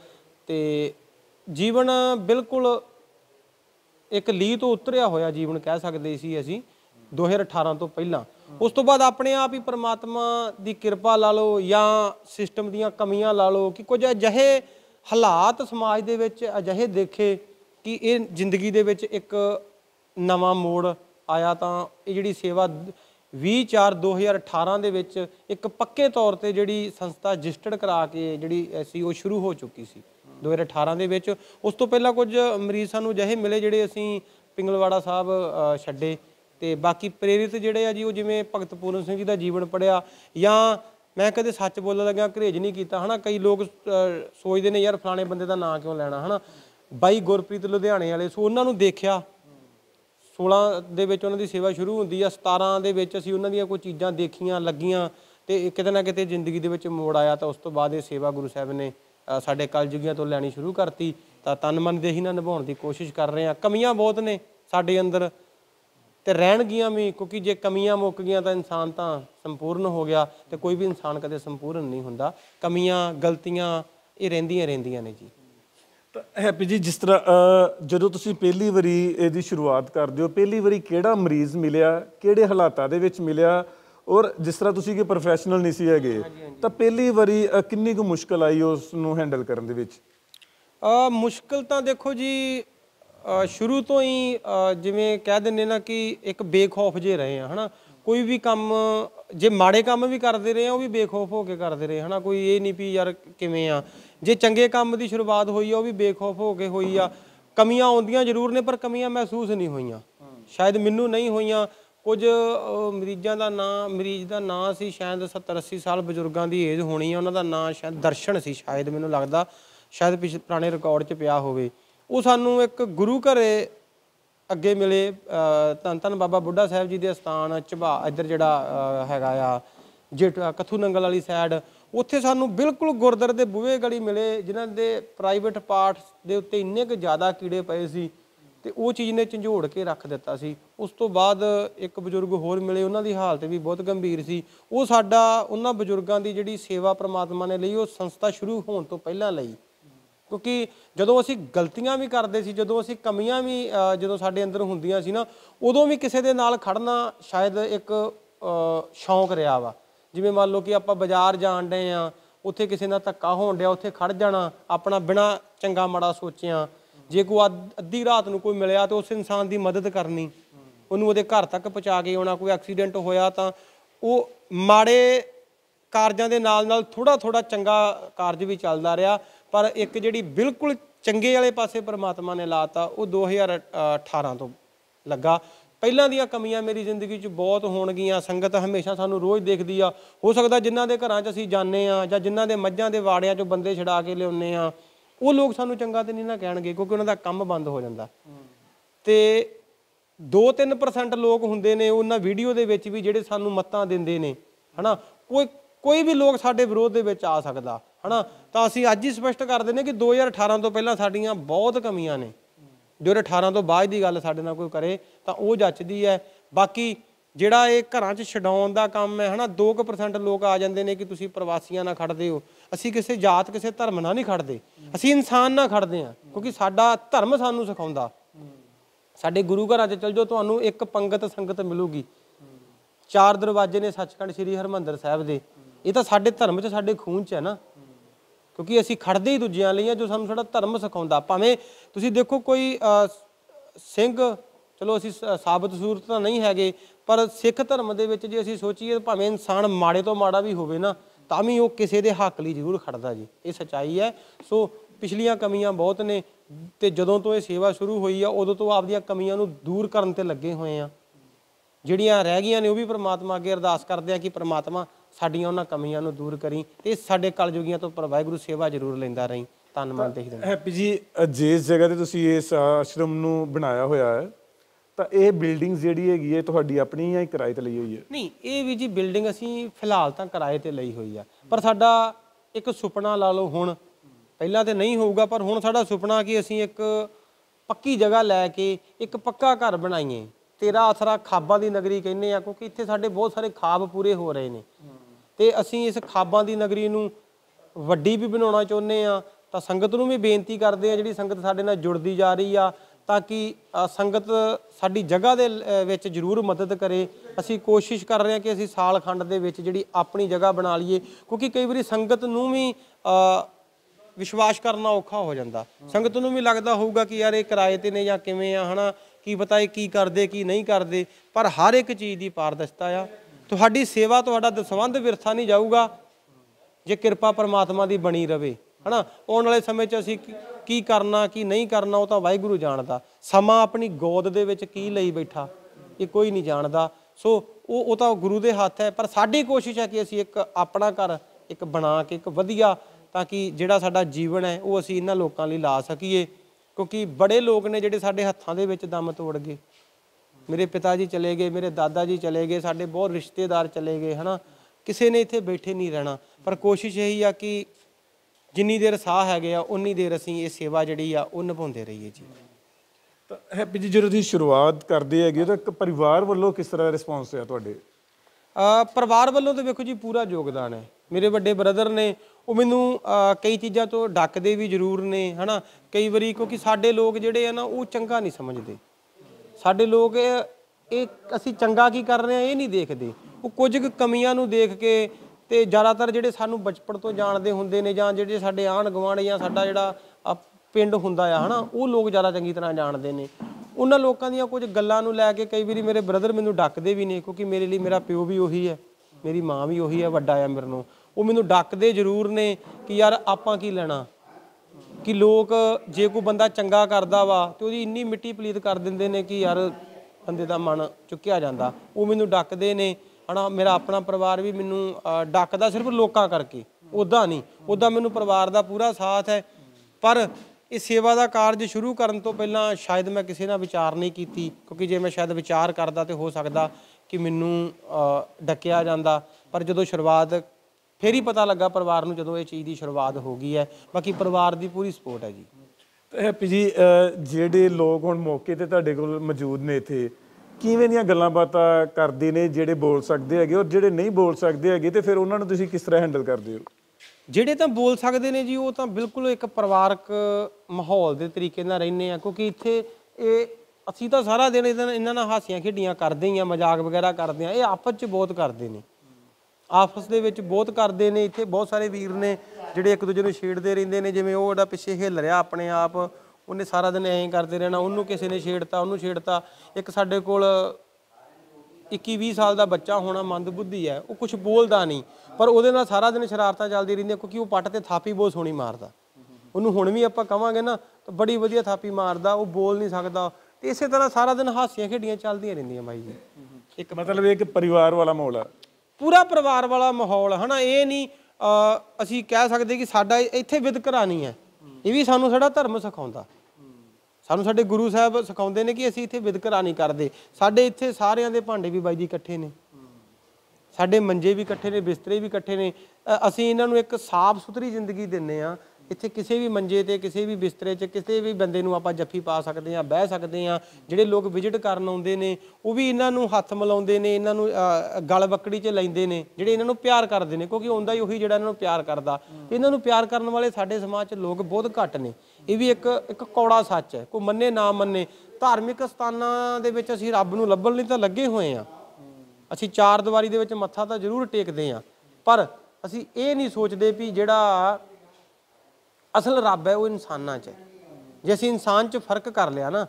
ਤੇ ਜੀਵਨ ਬਿਲਕੁਲ ਇੱਕ ਲੀਹ ਤੋਂ ਉਤਰਿਆ ਹੋਇਆ ਜੀਵਨ ਕਹਿ ਸਕਦੇ ਸੀ ਅਸੀਂ 2018 ਤੋਂ ਪਹਿਲਾਂ ਉਸ ਤੋਂ ਬਾਅਦ ਆਪਣੇ ਆਪ ਹੀ ਪਰਮਾਤਮਾ ਦੀ ਕਿਰਪਾ ਲਾ ਲਓ ਜਾਂ ਸਿਸਟਮ ਦੀਆਂ ਕਮੀਆਂ ਲਾ ਲਓ ਕਿ ਕੁਝ ਅਜਿਹੇ ਹਾਲਾਤ ਸਮਾਜ ਦੇ ਵਿੱਚ ਅਜਿਹੇ ਦੇਖੇ ਕਿ ਇਹ ਜ਼ਿੰਦਗੀ ਦੇ ਵਿੱਚ ਇੱਕ ਨਵਾਂ ਮੋੜ ਆਇਆ ਤਾਂ ਇਹ ਜਿਹੜੀ ਸੇਵਾ 24/2018 ਦੇ ਵਿੱਚ ਇੱਕ ਪੱਕੇ ਤੌਰ ਤੇ ਜਿਹੜੀ ਸੰਸਥਾ ਰਜਿਸਟਰਡ ਕਰਾ ਕੇ ਜਿਹੜੀ ਸੀ ਉਹ ਸ਼ੁਰੂ ਹੋ ਚੁੱਕੀ ਸੀ 2018 ਦੇ ਵਿੱਚ ਉਸ ਤੋਂ ਪਹਿਲਾਂ ਕੁਝ ਮਰੀਜ਼ ਸਾਨੂੰ ਅਜਿਹੇ ਮਿਲੇ ਜਿਹੜੇ ਅਸੀਂ ਪਿੰਗਲਵਾੜਾ ਸਾਹਿਬ ਛੱਡੇ ਤੇ ਬਾਕੀ ਪ੍ਰੇਰਿਤ ਜਿਹੜੇ ਆ ਜੀ ਉਹ ਜਿਵੇਂ ਭਗਤ ਪੂਰਨ ਸਿੰਘ ਜੀ ਦਾ ਜੀਵਨ ਪੜਿਆ ਜਾਂ ਮੈਂ ਕਦੇ ਸੱਚ ਬੋਲਣ ਲੱਗਿਆ ਘਰੇਜ ਨਹੀਂ ਕੀਤਾ ਹਨਾ ਕਈ ਲੋਕ ਸੋਚਦੇ ਨੇ ਯਾਰ ਫਲਾਣੇ ਬੰਦੇ ਦਾ ਨਾਂ ਕਿਉਂ ਲੈਣਾ ਹਨਾ ਬਾਈ ਗੁਰਪ੍ਰੀਤ ਲੁਧਿਆਣੇ ਵਾਲੇ ਸੋ ਉਹਨਾਂ ਨੂੰ ਦੇਖਿਆ 16 ਦੇ ਵਿੱਚ ਉਹਨਾਂ ਦੀ ਸੇਵਾ ਸ਼ੁਰੂ ਹੁੰਦੀ ਆ 17 ਦੇ ਵਿੱਚ ਅਸੀਂ ਉਹਨਾਂ ਦੀਆਂ ਕੋਈ ਚੀਜ਼ਾਂ ਦੇਖੀਆਂ ਲੱਗੀਆਂ ਤੇ ਕਿਤੇ ਨਾ ਕਿਤੇ ਜ਼ਿੰਦਗੀ ਦੇ ਵਿੱਚ ਮੋੜ ਆਇਆ ਤਾਂ ਉਸ ਤੋਂ ਬਾਅਦ ਇਹ ਸੇਵਾ ਗੁਰੂ ਸਾਹਿਬ ਨੇ ਸਾਡੇ ਕਲਯੁਗੀਆਂ ਤੋਂ ਲੈਣੀ ਸ਼ੁਰੂ ਕਰਤੀ ਤਾਂ ਤਨ ਮਨ ਦੇ ਹੀ ਨਾਲ ਨਿਭਾਉਣ ਦੀ ਕੋਸ਼ਿਸ਼ ਕਰ ਰਹੇ ਆ ਕਮੀਆਂ ਬਹੁਤ ਨੇ ਸਾਡੇ ਅੰਦਰ ਤੇ ਰਹਿਣਗੀਆਂ ਵੀ ਕਿਉਂਕਿ ਜੇ ਕਮੀਆਂ ਮੁੱਕ ਗਈਆਂ ਤਾਂ ਇਨਸਾਨ ਤਾਂ ਸੰਪੂਰਨ ਹੋ ਗਿਆ ਤੇ ਕੋਈ ਵੀ ਇਨਸਾਨ ਕਦੇ ਸੰਪੂਰਨ ਨਹੀਂ ਹੁੰਦਾ ਕਮੀਆਂ ਗਲਤੀਆਂ ਇਹ ਰਹਿੰਦੀਆਂ ਰਹਿੰਦੀਆਂ ਨੇ ਜੀ ਹੈਪੀ ਜੀ ਜਿਸ ਤਰ੍ਹਾਂ ਜਦੋਂ ਤੁਸੀਂ ਪਹਿਲੀ ਵਾਰੀ ਇਹਦੀ ਸ਼ੁਰੂਆਤ ਕਰਦੇ ਹੋ ਪਹਿਲੀ ਵਾਰੀ ਕਿਹੜਾ ਮਰੀਜ਼ ਮਿਲਿਆ ਕਿਹੜੇ ਹਾਲਾਤਾਂ ਦੇ ਵਿੱਚ ਮਿਲਿਆ ਔਰ ਜਿਸ ਤਰ੍ਹਾਂ ਤੁਸੀਂ ਕਿ ਪ੍ਰੋਫੈਸ਼ਨਲ ਨਹੀਂ ਸੀ ਹੈਗੇ ਤਾਂ ਪਹਿਲੀ ਵਾਰੀ ਕਿੰਨੀ ਕੁ ਮੁਸ਼ਕਲ ਆਈ ਉਸ ਨੂੰ ਹੈਂਡਲ ਕਰਨ ਦੇ ਵਿੱਚ ਆ ਮੁਸ਼ਕਲ ਤਾਂ ਦੇਖੋ ਜੀ ਸ਼ੁਰੂ ਤੋਂ ਹੀ ਜਿਵੇਂ ਕਹਿ ਦਿੰਨੇ ਨਾ ਕਿ ਇੱਕ ਬੇਖੌਫ ਜੇ ਰਹੇ ਆ ਹਨਾ ਕੋਈ ਵੀ ਕੰਮ ਜੇ ਮਾੜੇ ਕੰਮ ਵੀ ਕਰਦੇ ਰਹੇ ਆ ਉਹ ਵੀ ਬੇਖੌਫ ਹੋ ਕੇ ਕਰਦੇ ਰਹੇ ਹਨਾ ਕੋਈ ਇਹ ਨਹੀਂ ਵੀ ਯਾਰ ਕਿਵੇਂ ਆ ਜੇ ਚੰਗੇ ਕੰਮ ਦੀ ਸ਼ੁਰੂਆਤ ਹੋਈ ਆ ਉਹ ਵੀ ਬੇਖੌਫ ਹੋ ਕੇ ਹੋਈ ਆ ਕਮੀਆਂ ਆਉਂਦੀਆਂ ਜ਼ਰੂਰ ਨੇ ਪਰ ਕਮੀਆਂ ਮਹਿਸੂਸ ਨਹੀਂ ਹੋਈਆਂ ਸ਼ਾਇਦ ਮੈਨੂੰ ਨਹੀਂ ਹੋਈਆਂ ਕੁਝ ਮਰੀਜ਼ਾਂ ਦਾ ਨਾਂ ਮਰੀਜ਼ ਦਾ ਨਾਂ ਸੀ ਸ਼ਾਇਦ 70 80 ਸਾਲ ਬਜ਼ੁਰਗਾਂ ਦੀ ਏਜ ਹੋਣੀ ਆ ਉਹਨਾਂ ਦਾ ਨਾਂ ਸ਼ਾਇਦ ਦਰਸ਼ਨ ਸੀ ਸ਼ਾਇਦ ਮੈਨੂੰ ਲੱਗਦਾ ਸ਼ਾਇਦ ਪਿਛਲੇ ਪੁਰਾਣੇ ਰਿਕਾਰਡ 'ਚ ਪਿਆ ਹੋਵੇ ਉਹ ਸਾਨੂੰ ਇੱਕ ਗੁਰੂ ਘਰੇ ਅੱਗੇ ਮਿਲੇ ਤਨ ਤਨ ਬਾਬਾ ਬੁੱਢਾ ਸਾਹਿਬ ਜੀ ਦੇ ਸਥਾਨ ਚਬਾ ਇੱਧਰ ਜਿਹੜਾ ਹੈਗਾ ਆ ਜੇ ਕਥੂ ਨੰਗਲ ਵਾਲੀ ਸਾਈਡ ਉੱਥੇ ਸਾਨੂੰ ਬਿਲਕੁਲ ਗੁਰਦਰ ਦੇ ਬੂਹੇ ਗਲੀ ਮਿਲੇ ਜਿਨ੍ਹਾਂ ਦੇ ਪ੍ਰਾਈਵੇਟ ਪਾਰਟਸ ਦੇ ਉੱਤੇ ਇੰਨੇ ਕੁ ਜ਼ਿਆਦਾ ਕੀੜੇ ਪਏ ਸੀ ਤੇ ਉਹ ਚੀਜ਼ ਨੇ ਝੰਜੋੜ ਕੇ ਰੱਖ ਦਿੱਤਾ ਸੀ ਉਸ ਤੋਂ ਬਾਅਦ ਇੱਕ ਬਜ਼ੁਰਗ ਹੋਰ ਮਿਲੇ ਉਹਨਾਂ ਦੀ ਹਾਲਤ ਵੀ ਬਹੁਤ ਗੰਭੀਰ ਸੀ ਉਹ ਸਾਡਾ ਉਹਨਾਂ ਬਜ਼ੁਰਗਾਂ ਦੀ ਜਿਹੜੀ ਸੇਵਾ ਪ੍ਰਮਾਤਮਾ ਨੇ ਲਈ ਉਹ ਸੰਸਥਾ ਸ਼ੁਰੂ ਹੋਣ ਤੋਂ ਪਹਿਲਾਂ ਲਈ ਕਿਉਂਕਿ ਜਦੋਂ ਅਸੀਂ ਗਲਤੀਆਂ ਵੀ ਕਰਦੇ ਸੀ ਜਦੋਂ ਅਸੀਂ ਕਮੀਆਂ ਵੀ ਜਦੋਂ ਸਾਡੇ ਅੰਦਰ ਹੁੰਦੀਆਂ ਸੀ ਨਾ ਉਦੋਂ ਵੀ ਕਿਸੇ ਦੇ ਨਾਲ ਖੜਨਾ ਸ਼ਾਇਦ ਇੱਕ ਸ਼ੌਂਕ ਰਿਹਾ ਵਾ ਜਿਵੇਂ ਮੰਨ ਲਓ ਕਿ ਆਪਾਂ ਬਾਜ਼ਾਰ ਜਾਣ ਡਏ ਆ ਉੱਥੇ ਕਿਸੇ ਨਾਲ ਧੱਕਾ ਹੋਣ ਡਿਆ ਉੱਥੇ ਖੜ ਜਾਣਾ ਆਪਣਾ ਬਿਨਾ ਚੰਗਾ ਮਾੜਾ ਸੋਚਿਆ ਜੇ ਕੋਈ ਅੱਧੀ ਰਾਤ ਨੂੰ ਕੋਈ ਮਿਲਿਆ ਤੇ ਉਸ ਇਨਸਾਨ ਦੀ ਮਦਦ ਕਰਨੀ ਉਹਨੂੰ ਉਹਦੇ ਘਰ ਤੱਕ ਪਹੁੰਚਾ ਕੇ ਆਉਣਾ ਕੋਈ ਐਕਸੀਡੈਂਟ ਹੋਇਆ ਤਾਂ ਉਹ ਮਾੜੇ ਕਾਰਜਾਂ ਦੇ ਨਾਲ ਨਾਲ ਥੋੜਾ ਥੋੜਾ ਚੰਗਾ ਕਾਰਜ ਵੀ ਚੱਲਦਾ ਰਿਹਾ ਪਰ ਇੱਕ ਜਿਹੜੀ ਬਿਲਕੁਲ ਚੰਗੇ ਵਾਲੇ ਪਾਸੇ ਪਰਮਾਤਮਾ ਨੇ ਲਾਤਾ ਉਹ 2018 ਤੋਂ ਲੱਗਾ ਪਹਿਲਾਂ ਦੀਆਂ ਕਮੀਆਂ ਮੇਰੀ ਜ਼ਿੰਦਗੀ 'ਚ ਬਹੁਤ ਹੋਣਗੀਆਂ ਸੰਗਤ ਹਮੇਸ਼ਾ ਸਾਨੂੰ ਰੋਜ਼ ਦੇਖਦੀ ਆ ਹੋ ਸਕਦਾ ਜਿਨ੍ਹਾਂ ਦੇ ਘਰਾਂ 'ਚ ਅਸੀਂ ਜਾਂਦੇ ਆ ਜਾਂ ਜਿਨ੍ਹਾਂ ਦੇ ਮੱਝਾਂ ਦੇ ਵਾੜਿਆਂ 'ਚੋਂ ਬੰਦੇ ਛਡਾ ਕੇ ਲਿਆਉਂਦੇ ਆ ਉਹ ਲੋਕ ਸਾਨੂੰ ਚੰਗਾ ਤੇ ਨਹੀਂ ਨਾ ਕਹਿਣਗੇ ਕਿਉਂਕਿ ਉਹਨਾਂ ਦਾ ਕੰਮ ਬੰਦ ਹੋ ਜਾਂਦਾ ਤੇ 2-3% ਲੋਕ ਹੁੰਦੇ ਨੇ ਉਹਨਾਂ ਵੀਡੀਓ ਦੇ ਵਿੱਚ ਵੀ ਜਿਹੜੇ ਸਾਨੂੰ ਮੱਤਾਂ ਦਿੰਦੇ ਨੇ ਹਨਾ ਕੋਈ ਕੋਈ ਵੀ ਲੋਕ ਸਾਡੇ ਵਿਰੋਧ ਦੇ ਵਿੱਚ ਆ ਸਕਦਾ ਹਨਾ ਤਾਂ ਅਸੀਂ ਅੱਜ ਹੀ ਸਪਸ਼ਟ ਕਰ ਦਿੰਨੇ ਕਿ 2018 ਤੋਂ ਪਹਿਲਾਂ ਸਾਡੀਆਂ ਬਹੁਤ ਕਮੀਆਂ ਨੇ 2018 ਤੋਂ ਬਾਅਦ ਦੀ ਗੱਲ ਸਾਡੇ ਨਾਲ ਕੋਈ ਕਰੇ ਤਾਂ ਉਹ ਜੱਚਦੀ ਹੈ ਬਾਕੀ ਜਿਹੜਾ ਇਹ ਘਰਾਂ 'ਚ ਛਡਾਉਣ ਦਾ ਕੰਮ ਹੈ ਹਨਾ 2% ਲੋਕ ਆ ਜਾਂਦੇ ਨੇ ਕਿ ਤੁਸੀਂ ਪ੍ਰਵਾਸੀਆਂ ਨਾਲ ਖੜਦੇ ਹੋ ਅਸੀਂ ਕਿਸੇ ਜਾਤ ਕਿਸੇ ਧਰਮ ਨਾਲ ਨਹੀਂ ਖੜਦੇ ਅਸੀਂ ਇਨਸਾਨ ਨਾਲ ਖੜਦੇ ਹਾਂ ਕਿਉਂਕਿ ਸਾਡਾ ਧਰਮ ਸਾਨੂੰ ਸਿਖਾਉਂਦਾ ਸਾਡੇ ਗੁਰੂ ਘਰਾਂ 'ਚ ਚਲ ਜਾਓ ਤੁਹਾਨੂੰ ਇੱਕ ਪੰਗਤ ਸੰਗਤ ਮਿਲੂਗੀ ਚਾਰ ਦਰਵਾਜ਼ੇ ਨੇ ਸੱਚਖੰਡ ਸ੍ਰੀ ਹਰਮੰਦਰ ਸਾਹਿਬ ਦੇ ਇਹ ਤਾਂ ਸਾਡੇ ਧਰਮ 'ਚ ਸਾਡੇ ਖੂਨ 'ਚ ਹੈ ਨਾ ਕਿਉਂਕਿ ਅਸੀਂ ਖੜਦੇ ਹੀ ਦੂਜਿਆਂ ਲਈ ਆ ਜੋ ਸਾਨੂੰ ਸਾਡਾ ਧਰਮ ਸਿਖਾਉਂਦਾ ਭਾਵੇਂ ਤੁਸੀਂ ਦੇਖੋ ਕੋਈ ਸਿੰਘ ਚਲੋ ਅਸੀਂ ਸਾਬਤ ਸੂਰਤ ਤਾਂ ਨਹੀਂ ਹੈਗੇ ਪਰ ਸਿੱਖ ਧਰਮ ਦੇ ਵਿੱਚ ਜੇ ਅਸੀਂ ਸੋਚੀਏ ਭਾਵੇਂ ਇਨਸਾਨ ਮਾੜੇ ਤੋਂ ਮਾੜਾ ਵੀ ਹੋਵੇ ਨਾ ਤਾਂ ਵੀ ਉਹ ਕਿਸੇ ਦੇ ਹੱਕ ਲਈ ਜ਼ਰੂਰ ਖੜਦਾ ਜੀ ਇਹ ਸਚਾਈ ਹੈ ਸੋ ਪਿਛਲੀਆਂ ਕਮੀਆਂ ਬਹੁਤ ਨੇ ਤੇ ਜਦੋਂ ਤੋਂ ਇਹ ਸੇਵਾ ਸ਼ੁਰੂ ਹੋਈ ਆ ਉਦੋਂ ਤੋਂ ਆਪਦੀਆਂ ਕਮੀਆਂ ਨੂੰ ਦੂਰ ਕਰਨ ਤੇ ਲੱਗੇ ਹੋਏ ਆ ਜਿਹੜੀਆਂ ਰਹਿ ਗਈਆਂ ਨੇ ਉਹ ਵੀ ਪ੍ਰਮਾਤਮਾ ਅੱਗੇ ਅਰਦਾਸ ਕਰਦੇ ਆ ਕਿ ਪ੍ਰਮਾਤਮਾ ਸਾਡੀਆਂ ਉਹਨਾਂ ਕਮੀਆਂ ਨੂੰ ਦੂਰ ਕਰੀ ਤੇ ਸਾਡੇ ਕਲਯੁਗੀਆਂ ਤੋਂ ਵਾਹਿਗੁਰੂ ਸੇਵਾ ਜ਼ਰੂਰ ਲੈਂਦਾ ਰਹੀ ਧੰਨਵਾਦ ਮਨ ਤੇ ਹੀ ਹੈਪੀ ਜੀ ਜਿਸ ਜਗ੍ਹਾ ਤੇ ਤੁਸੀਂ ਇਸ ਆਸ਼ਰਮ ਨੂੰ ਬਣਾਇਆ ਹੋਇਆ ਹੈ ਤਾਂ ਇਹ ਬਿਲਡਿੰਗ ਜਿਹੜੀ ਹੈਗੀ ਹੈ ਤੁਹਾਡੀ ਆਪਣੀ ਹੈ ਕਿਰਾਏ ਤੇ ਲਈ ਹੋਈ ਹੈ ਨਹੀਂ ਇਹ ਵੀ ਜੀ ਬਿਲਡਿੰਗ ਅਸੀਂ ਫਿਲਹਾਲ ਤਾਂ ਕਿਰਾਏ ਤੇ ਲਈ ਹੋਈ ਆ ਪਰ ਸਾਡਾ ਇੱਕ ਸੁਪਨਾ ਲਾ ਲਓ ਹੁਣ ਪਹਿਲਾਂ ਤੇ ਨਹੀਂ ਹੋਊਗਾ ਪਰ ਹੁਣ ਸਾਡਾ ਸੁਪਨਾ ਕਿ ਅਸੀਂ ਇੱਕ ਪੱਕੀ ਜਗ੍ਹਾ ਲੈ ਕੇ ਇੱਕ ਪੱਕਾ ਘਰ ਬਣਾਈਏ ਤੇਰਾ ਆਸਰਾ ਖਾਬਾਂ ਦੀ ਨਗਰੀ ਕਹਿੰਦੇ ਆ ਕਿਉਂਕਿ ਇੱਥੇ ਸਾਡੇ ਬਹੁਤ ਸਾਰੇ ਖਾਬ ਪੂਰੇ ਹੋ ਰਹੇ ਨੇ ਤੇ ਅਸੀਂ ਇਸ ਖਾਬਾਂ ਦੀ ਨਗਰੀ ਨੂੰ ਵੱਡੀ ਵੀ ਬਣਾਉਣਾ ਚਾਹੁੰਦੇ ਆ ਤਾਂ ਸੰਗਤ ਨੂੰ ਵੀ ਬੇਨਤੀ ਕਰਦੇ ਆ ਜਿਹੜੀ ਸੰਗਤ ਸਾਡੇ ਨਾਲ ਜੁੜਦੀ ਜਾ ਰਹੀ ਆ ਤਾਂ ਕਿ ਸੰਗਤ ਸਾਡੀ ਜਗ੍ਹਾ ਦੇ ਵਿੱਚ ਜ਼ਰੂਰ ਮਦਦ ਕਰੇ ਅਸੀਂ ਕੋਸ਼ਿਸ਼ ਕਰ ਰਹੇ ਆ ਕਿ ਅਸੀਂ ਸਾਲਖੰਡ ਦੇ ਵਿੱਚ ਜਿਹੜੀ ਆਪਣੀ ਜਗ੍ਹਾ ਬਣਾ ਲਈਏ ਕਿਉਂਕਿ ਕਈ ਵਾਰੀ ਸੰਗਤ ਨੂੰ ਵੀ ਵਿਸ਼ਵਾਸ ਕਰਨਾ ਔਖਾ ਹੋ ਜਾਂਦਾ ਸੰਗਤ ਨੂੰ ਵੀ ਲੱਗਦਾ ਹੋਊਗਾ ਕਿ ਯਾਰ ਇਹ ਕਿਰਾਏ ਤੇ ਨੇ ਜਾਂ ਕਿਵੇਂ ਆ ਹਨਾ ਕੀ ਪਤਾ ਇਹ ਕੀ ਕਰਦੇ ਕੀ ਨਹੀਂ ਕਰਦੇ ਪਰ ਹਰ ਇੱਕ ਚੀਜ਼ ਦੀ ਪਾਰਦਰਸ਼ਤਾ ਆ ਤੁਹਾਡੀ ਸੇਵਾ ਤੁਹਾਡਾ ਦਸਵੰਧ ਵਿਰਥਾ ਨਹੀਂ ਜਾਊਗਾ ਜੇ ਕਿਰਪਾ ਪਰਮਾਤਮਾ ਦੀ ਬਣੀ ਰਵੇ ਹਨਾ ਆਉਣ ਵਾਲੇ ਸਮੇਂ 'ਚ ਅਸੀਂ ਕੀ ਕਰਨਾ ਕੀ ਨਹੀਂ ਕਰਨਾ ਉਹ ਤਾਂ ਵਾਹਿਗੁਰੂ ਜਾਣਦਾ ਸਮਾਂ ਆਪਣੀ ਗੋਦ ਦੇ ਵਿੱਚ ਕੀ ਲਈ ਬੈਠਾ ਇਹ ਕੋਈ ਨਹੀਂ ਜਾਣਦਾ ਸੋ ਉਹ ਉਹ ਤਾਂ ਗੁਰੂ ਦੇ ਹੱਥ ਹੈ ਪਰ ਸਾਡੀ ਕੋਸ਼ਿਸ਼ ਹੈ ਕਿ ਅਸੀਂ ਇੱਕ ਆਪਣਾ ਘਰ ਇੱਕ ਬਣਾ ਕੇ ਇੱਕ ਵਧੀਆ ਤਾਂ ਕਿ ਜਿਹੜਾ ਸਾਡਾ ਜੀਵਨ ਹੈ ਉਹ ਅਸੀਂ ਇਹਨਾਂ ਲੋਕਾਂ ਲਈ ਲਾ ਸਕੀਏ ਕਿਉਂਕਿ ਬੜੇ ਲੋਕ ਨੇ ਜਿਹੜੇ ਸਾਡੇ ਹੱਥਾਂ ਦੇ ਵਿੱਚ ਦਮ ਤੋੜ ਗਏ ਮੇਰੇ ਪਿਤਾ ਜੀ ਚਲੇ ਗਏ ਮੇਰੇ ਦਾਦਾ ਜੀ ਚਲੇ ਗਏ ਸਾਡੇ ਬਹੁਤ ਰਿਸ਼ਤੇਦਾਰ ਚਲੇ ਗਏ ਹਨਾ ਕਿਸੇ ਨੇ ਇੱਥੇ ਬੈਠੇ ਨਹੀਂ ਰਹਿਣਾ ਪਰ ਕੋਸ਼ਿਸ਼ ਇਹੀ ਆ ਕਿ ਜਿੰਨੀ ਦੇਰ ਸਾਹ ਹੈਗੇ ਆ ਉਨੀ ਦੇਰ ਅਸੀਂ ਇਹ ਸੇਵਾ ਜਿਹੜੀ ਆ ਉਹ ਨਿਭਾਉਂਦੇ ਰਹੀਏ ਜੀ ਤਾਂ ਹੈਪੀ ਜੀ ਜਦੋਂ ਦੀ ਸ਼ੁਰੂਆਤ ਕਰਦੇ ਹੈਗੇ ਤਾਂ ਪਰਿਵਾਰ ਵੱਲੋਂ ਕਿਸ ਤਰ੍ਹਾਂ ਰਿਸਪੌਂਸ ਹੋਇਆ ਤੁਹਾਡੇ ਆ ਪਰਿਵਾਰ ਵੱਲੋਂ ਤਾਂ ਵੇਖੋ ਜੀ ਪੂਰਾ ਯੋਗਦਾਨ ਹੈ ਮੇਰੇ ਵੱਡੇ ਬ੍ਰਦਰ ਨੇ ਉਹ ਮੈਨੂੰ ਕਈ ਚੀਜ਼ਾਂ ਤੋਂ ਡੱਕਦੇ ਵੀ ਜ਼ਰੂਰ ਨੇ ਹਨਾ ਕਈ ਵਾਰੀ ਕਿਉਂਕਿ ਸਾਡੇ ਲੋਕ ਜਿਹੜੇ ਆ ਨਾ ਉਹ ਚੰਗਾ ਨਹੀਂ ਸਮਝਦੇ ਸਾਡੇ ਲੋਕ ਇਹ ਅਸੀਂ ਚੰਗਾ ਕੀ ਕਰ ਰਹੇ ਆ ਇਹ ਨਹੀਂ ਦੇਖਦੇ ਉਹ ਕੁਝ ਕੁ ਕਮੀਆਂ ਨੂੰ ਦੇਖ ਕੇ ਤੇ ਜ਼ਿਆਦਾਤਰ ਜਿਹੜੇ ਸਾਨੂੰ ਬਚਪਨ ਤੋਂ ਜਾਣਦੇ ਹੁੰਦੇ ਨੇ ਜਾਂ ਜਿਹੜੇ ਸਾਡੇ ਆਣ ਗਵਾਂਢ ਜਾਂ ਸਾਡਾ ਜਿਹੜਾ ਪਿੰਡ ਹੁੰਦਾ ਆ ਹਨਾ ਉਹ ਲੋਕ ਜ਼ਿਆਦਾ ਚੰਗੀ ਤਰ੍ਹਾਂ ਜਾਣਦੇ ਨੇ ਉਹਨਾਂ ਲੋਕਾਂ ਦੀਆਂ ਕੁਝ ਗੱਲਾਂ ਨੂੰ ਲੈ ਕੇ ਕਈ ਵਾਰੀ ਮੇਰੇ ਬ੍ਰਦਰ ਮੈਨੂੰ ਡੱਕਦੇ ਵੀ ਨੇ ਕਿਉਂਕਿ ਮੇਰੇ ਲਈ ਮੇਰਾ ਪਿਓ ਵੀ ਉਹੀ ਹੈ ਮੇਰੀ ਮਾਂ ਵੀ ਉਹੀ ਹੈ ਵੱਡਾ ਆ ਮੇਰੇ ਨੂੰ ਉਹ ਮੈਨੂੰ ਡੱਕਦੇ ਜ਼ਰੂਰ ਨੇ ਕਿ ਯਾਰ ਆਪਾਂ ਕੀ ਲੈਣਾ ਕਿ ਲੋਕ ਜੇ ਕੋਈ ਬੰਦਾ ਚੰਗਾ ਕਰਦਾ ਵਾ ਤੇ ਉਹਦੀ ਇੰਨੀ ਮਿੱਟੀ ਪਲੀਤ ਕਰ ਦਿੰਦੇ ਨੇ ਕਿ ਯਾਰ ਬੰਦੇ ਦਾ ਮਨ ਚੁੱਕਿਆ ਜਾਂਦਾ ਉਹ ਮੈਨੂੰ ਡੱਕਦੇ ਨੇ ਹਨਾ ਮੇਰਾ ਆਪਣਾ ਪਰਿਵਾਰ ਵੀ ਮੈਨੂੰ ਡੱਕਦਾ ਸਿਰਫ ਲੋਕਾਂ ਕਰਕੇ ਉਦਾਂ ਨਹੀਂ ਉਦਾਂ ਮੈਨੂੰ ਪਰਿਵਾਰ ਦਾ ਪੂਰਾ ਸਾਥ ਹੈ ਪਰ ਇਹ ਸੇਵਾ ਦਾ ਕਾਰਜ ਸ਼ੁਰੂ ਕਰਨ ਤੋਂ ਪਹਿਲਾਂ ਸ਼ਾਇਦ ਮੈਂ ਕਿਸੇ ਨਾਲ ਵਿਚਾਰ ਨਹੀਂ ਕੀਤੀ ਕਿਉਂਕਿ ਜੇ ਮੈਂ ਸ਼ਾਇਦ ਵਿਚਾਰ ਕਰਦਾ ਤੇ ਹੋ ਸਕਦਾ ਕਿ ਮੈਨੂੰ ਡੱਕਿਆ ਜਾਂਦਾ ਪਰ ਜਦੋਂ ਸ਼ੁਰੂਆਤ ਫੇਰ ਹੀ ਪਤਾ ਲੱਗਾ ਪਰਿਵਾਰ ਨੂੰ ਜਦੋਂ ਇਹ ਚੀਜ਼ ਦੀ ਸ਼ੁਰੂਆਤ ਹੋ ਗਈ ਹੈ ਬਾਕੀ ਪਰਿਵਾਰ ਦੀ ਪੂਰੀ ਸਪੋਰਟ ਹੈ ਜੀ ਹੈਪੀ ਜੀ ਜਿਹੜੇ ਲੋਕ ਹੁਣ ਮੌਕੇ ਤੇ ਤੁਹਾਡੇ ਕੋਲ ਮੌਜੂਦ ਨੇ ਇੱਥੇ ਕਿਵੇਂ ਦੀਆਂ ਗੱਲਾਂ ਬਾਤਾਂ ਕਰਦੇ ਨੇ ਜਿਹੜੇ ਬੋਲ ਸਕਦੇ ਹੈਗੇ ਔਰ ਜਿਹੜੇ ਨਹੀਂ ਬੋਲ ਸਕਦੇ ਹੈਗੇ ਤੇ ਫਿਰ ਉਹਨਾਂ ਨੂੰ ਤੁਸੀਂ ਕਿਸ ਤਰ੍ਹਾਂ ਹੈਂਡਲ ਕਰਦੇ ਹੋ ਜਿਹੜੇ ਤਾਂ ਬੋਲ ਸਕਦੇ ਨੇ ਜੀ ਉਹ ਤਾਂ ਬਿਲਕੁਲ ਇੱਕ ਪਰਿਵਾਰਕ ਮਾਹੌਲ ਦੇ ਤਰੀਕੇ ਨਾਲ ਰਹਿੰਦੇ ਆ ਕਿਉਂਕਿ ਇੱਥੇ ਇਹ ਅਸੀਂ ਤਾਂ ਸਾਰਾ ਦਿਨ ਇਹਨਾਂ ਨਾਲ ਹਾਸੀਆਂ ਖੇਡੀਆਂ ਕਰਦੇ ਹਾਂ ਮਜ਼ਾਕ ਵਗੈਰਾ ਕਰਦੇ ਆ ਇਹ ਆਪਸ ਵਿੱਚ ਬਹੁਤ ਕਰਦੇ ਨੇ ਆਫਸ ਦੇ ਵਿੱਚ ਬਹੁਤ ਕਰਦੇ ਨੇ ਇੱਥੇ ਬਹੁਤ ਸਾਰੇ ਵੀਰ ਨੇ ਜਿਹੜੇ ਇੱਕ ਦੂਜੇ ਨੂੰ ਛੇੜਦੇ ਰਹਿੰਦੇ ਨੇ ਜਿਵੇਂ ਉਹ ਜਿਹੜਾ ਪਿੱਛੇ ਹਿੱਲ ਰਿਹਾ ਆਪਣੇ ਆਪ ਉਹਨੇ ਸਾਰਾ ਦਿਨ ਐਂ ਕਰਦੇ ਰਹਿਣਾ ਉਹਨੂੰ ਕਿਸੇ ਨੇ ਛੇੜਤਾ ਉਹਨੂੰ ਛੇੜਤਾ ਇੱਕ ਸਾਡੇ ਕੋਲ 21-20 ਸਾਲ ਦਾ ਬੱਚਾ ਹੋਣਾ ਮੰਦਬੁੱਧੀ ਹੈ ਉਹ ਕੁਝ ਬੋਲਦਾ ਨਹੀਂ ਪਰ ਉਹਦੇ ਨਾਲ ਸਾਰਾ ਦਿਨ ਸ਼ਰਾਰਤਾਂ ਚੱਲਦੀ ਰਹਿੰਦੀਆਂ ਕਿਉਂਕਿ ਉਹ ਪੱਟ ਤੇ ਥਾਪੀ ਬਹੁਤ ਸੋਹਣੀ ਮਾਰਦਾ ਉਹਨੂੰ ਹੁਣ ਵੀ ਆਪਾਂ ਕਵਾਂਗੇ ਨਾ ਤਾਂ ਬੜੀ ਵਧੀਆ ਥਾਪੀ ਮਾਰਦਾ ਉਹ ਬੋਲ ਨਹੀਂ ਸਕਦਾ ਤੇ ਇਸੇ ਤਰ੍ਹਾਂ ਸਾਰਾ ਦਿਨ ਹਾਸੀਆਂ ਖੇਡੀਆਂ ਚੱਲਦੀਆਂ ਰਹਿੰਦੀਆਂ ਬਾਈ ਜੀ ਇੱਕ ਮਤਲਬ ਇਹ ਕਿ ਪਰਿਵਾਰ ਵਾਲਾ ਮਾਹੌਲ ਹੈ ਪੂਰਾ ਪਰਿਵਾਰ ਵਾਲਾ ਮਾਹੌਲ ਹਨਾ ਇਹ ਨਹੀਂ ਅਸੀਂ ਕਹਿ ਸਕਦੇ ਕਿ ਸਾਡਾ ਇੱਥੇ ਵਿਦ ਕਰਾਣੀ ਹੈ ਇਹ ਵੀ ਸਾਨੂੰ ਸਾਡਾ ਧਰਮ ਸਿਖਾਉਂਦਾ ਸਾਨੂੰ ਸਾਡੇ ਗੁਰੂ ਸਾਹਿਬ ਸਿਖਾਉਂਦੇ ਨੇ ਕਿ ਅਸੀਂ ਇੱਥੇ ਵਿਦ ਕਰਾਣੀ ਕਰਦੇ ਸਾਡੇ ਇੱਥੇ ਸਾਰਿਆਂ ਦੇ ਭਾਂਡੇ ਵੀ ਬਾਈ ਜੀ ਇਕੱਠੇ ਨੇ ਸਾਡੇ ਮੰਜੇ ਵੀ ਇਕੱਠੇ ਨੇ ਬਿਸਤਰੇ ਵੀ ਇਕੱਠੇ ਨੇ ਅਸੀਂ ਇਹਨਾਂ ਨੂੰ ਇੱਕ ਸਾਫ਼ ਸੁਥਰੀ ਜ਼ਿੰਦਗੀ ਦਿੰਨੇ ਆ ਇੱਥੇ ਕਿਸੇ ਵੀ ਮੰਜੇ ਤੇ ਕਿਸੇ ਵੀ ਬਿਸਤਰੇ 'ਚ ਕਿਸੇ ਵੀ ਬੰਦੇ ਨੂੰ ਆਪਾਂ ਜੱਫੀ ਪਾ ਸਕਦੇ ਆ ਬਹਿ ਸਕਦੇ ਆ ਜਿਹੜੇ ਲੋਕ ਵਿਜ਼ਿਟ ਕਰਨ ਆਉਂਦੇ ਨੇ ਉਹ ਵੀ ਇਹਨਾਂ ਨੂੰ ਹੱਥ ਮਲਾਉਂਦੇ ਨੇ ਇਹਨਾਂ ਨੂੰ ਗਲ ਬੱਕੜੀ 'ਚ ਲੈਂਦੇ ਨੇ ਜਿਹੜੇ ਇਹਨਾਂ ਨੂੰ ਪਿਆਰ ਕਰਦੇ ਨੇ ਕਿਉਂਕਿ ਹੁੰਦਾ ਹੀ ਉਹੀ ਜਿਹੜਾ ਇਹਨਾਂ ਨੂੰ ਪਿਆਰ ਕਰਦਾ ਇਹਨਾਂ ਨੂੰ ਪਿਆਰ ਕਰਨ ਵਾਲੇ ਸਾਡੇ ਸਮਾਜ 'ਚ ਲੋਕ ਬਹੁਤ ਘੱਟ ਨੇ ਇਹ ਵੀ ਇੱਕ ਇੱਕ ਕੌੜਾ ਸੱਚ ਹੈ ਕੋਈ ਮੰਨੇ ਨਾ ਮੰਨੇ ਧਾਰਮਿਕ ਸਥਾਨਾਂ ਦੇ ਵਿੱਚ ਅਸੀਂ ਰੱਬ ਨੂੰ ਲੱਭਣ ਲਈ ਤਾਂ ਲੱਗੇ ਹੋਏ ਆ ਅਸੀਂ ਚਾਰ ਦੀਵਾਰੀ ਦੇ ਵਿੱਚ ਮੱਥਾ ਤਾਂ ਜ਼ਰੂਰ ਟੇਕਦੇ ਆ ਪਰ ਅਸੀਂ ਇਹ ਨਹੀਂ ਸੋਚਦੇ ਵੀ ਜਿਹੜਾ ਅਸਲ ਰੱਬ ਹੈ ਉਹ ਇਨਸਾਨਾਂ 'ਚ ਜੇ ਅਸੀਂ ਇਨਸਾਨ 'ਚ ਫਰਕ ਕਰ ਲਿਆ ਨਾ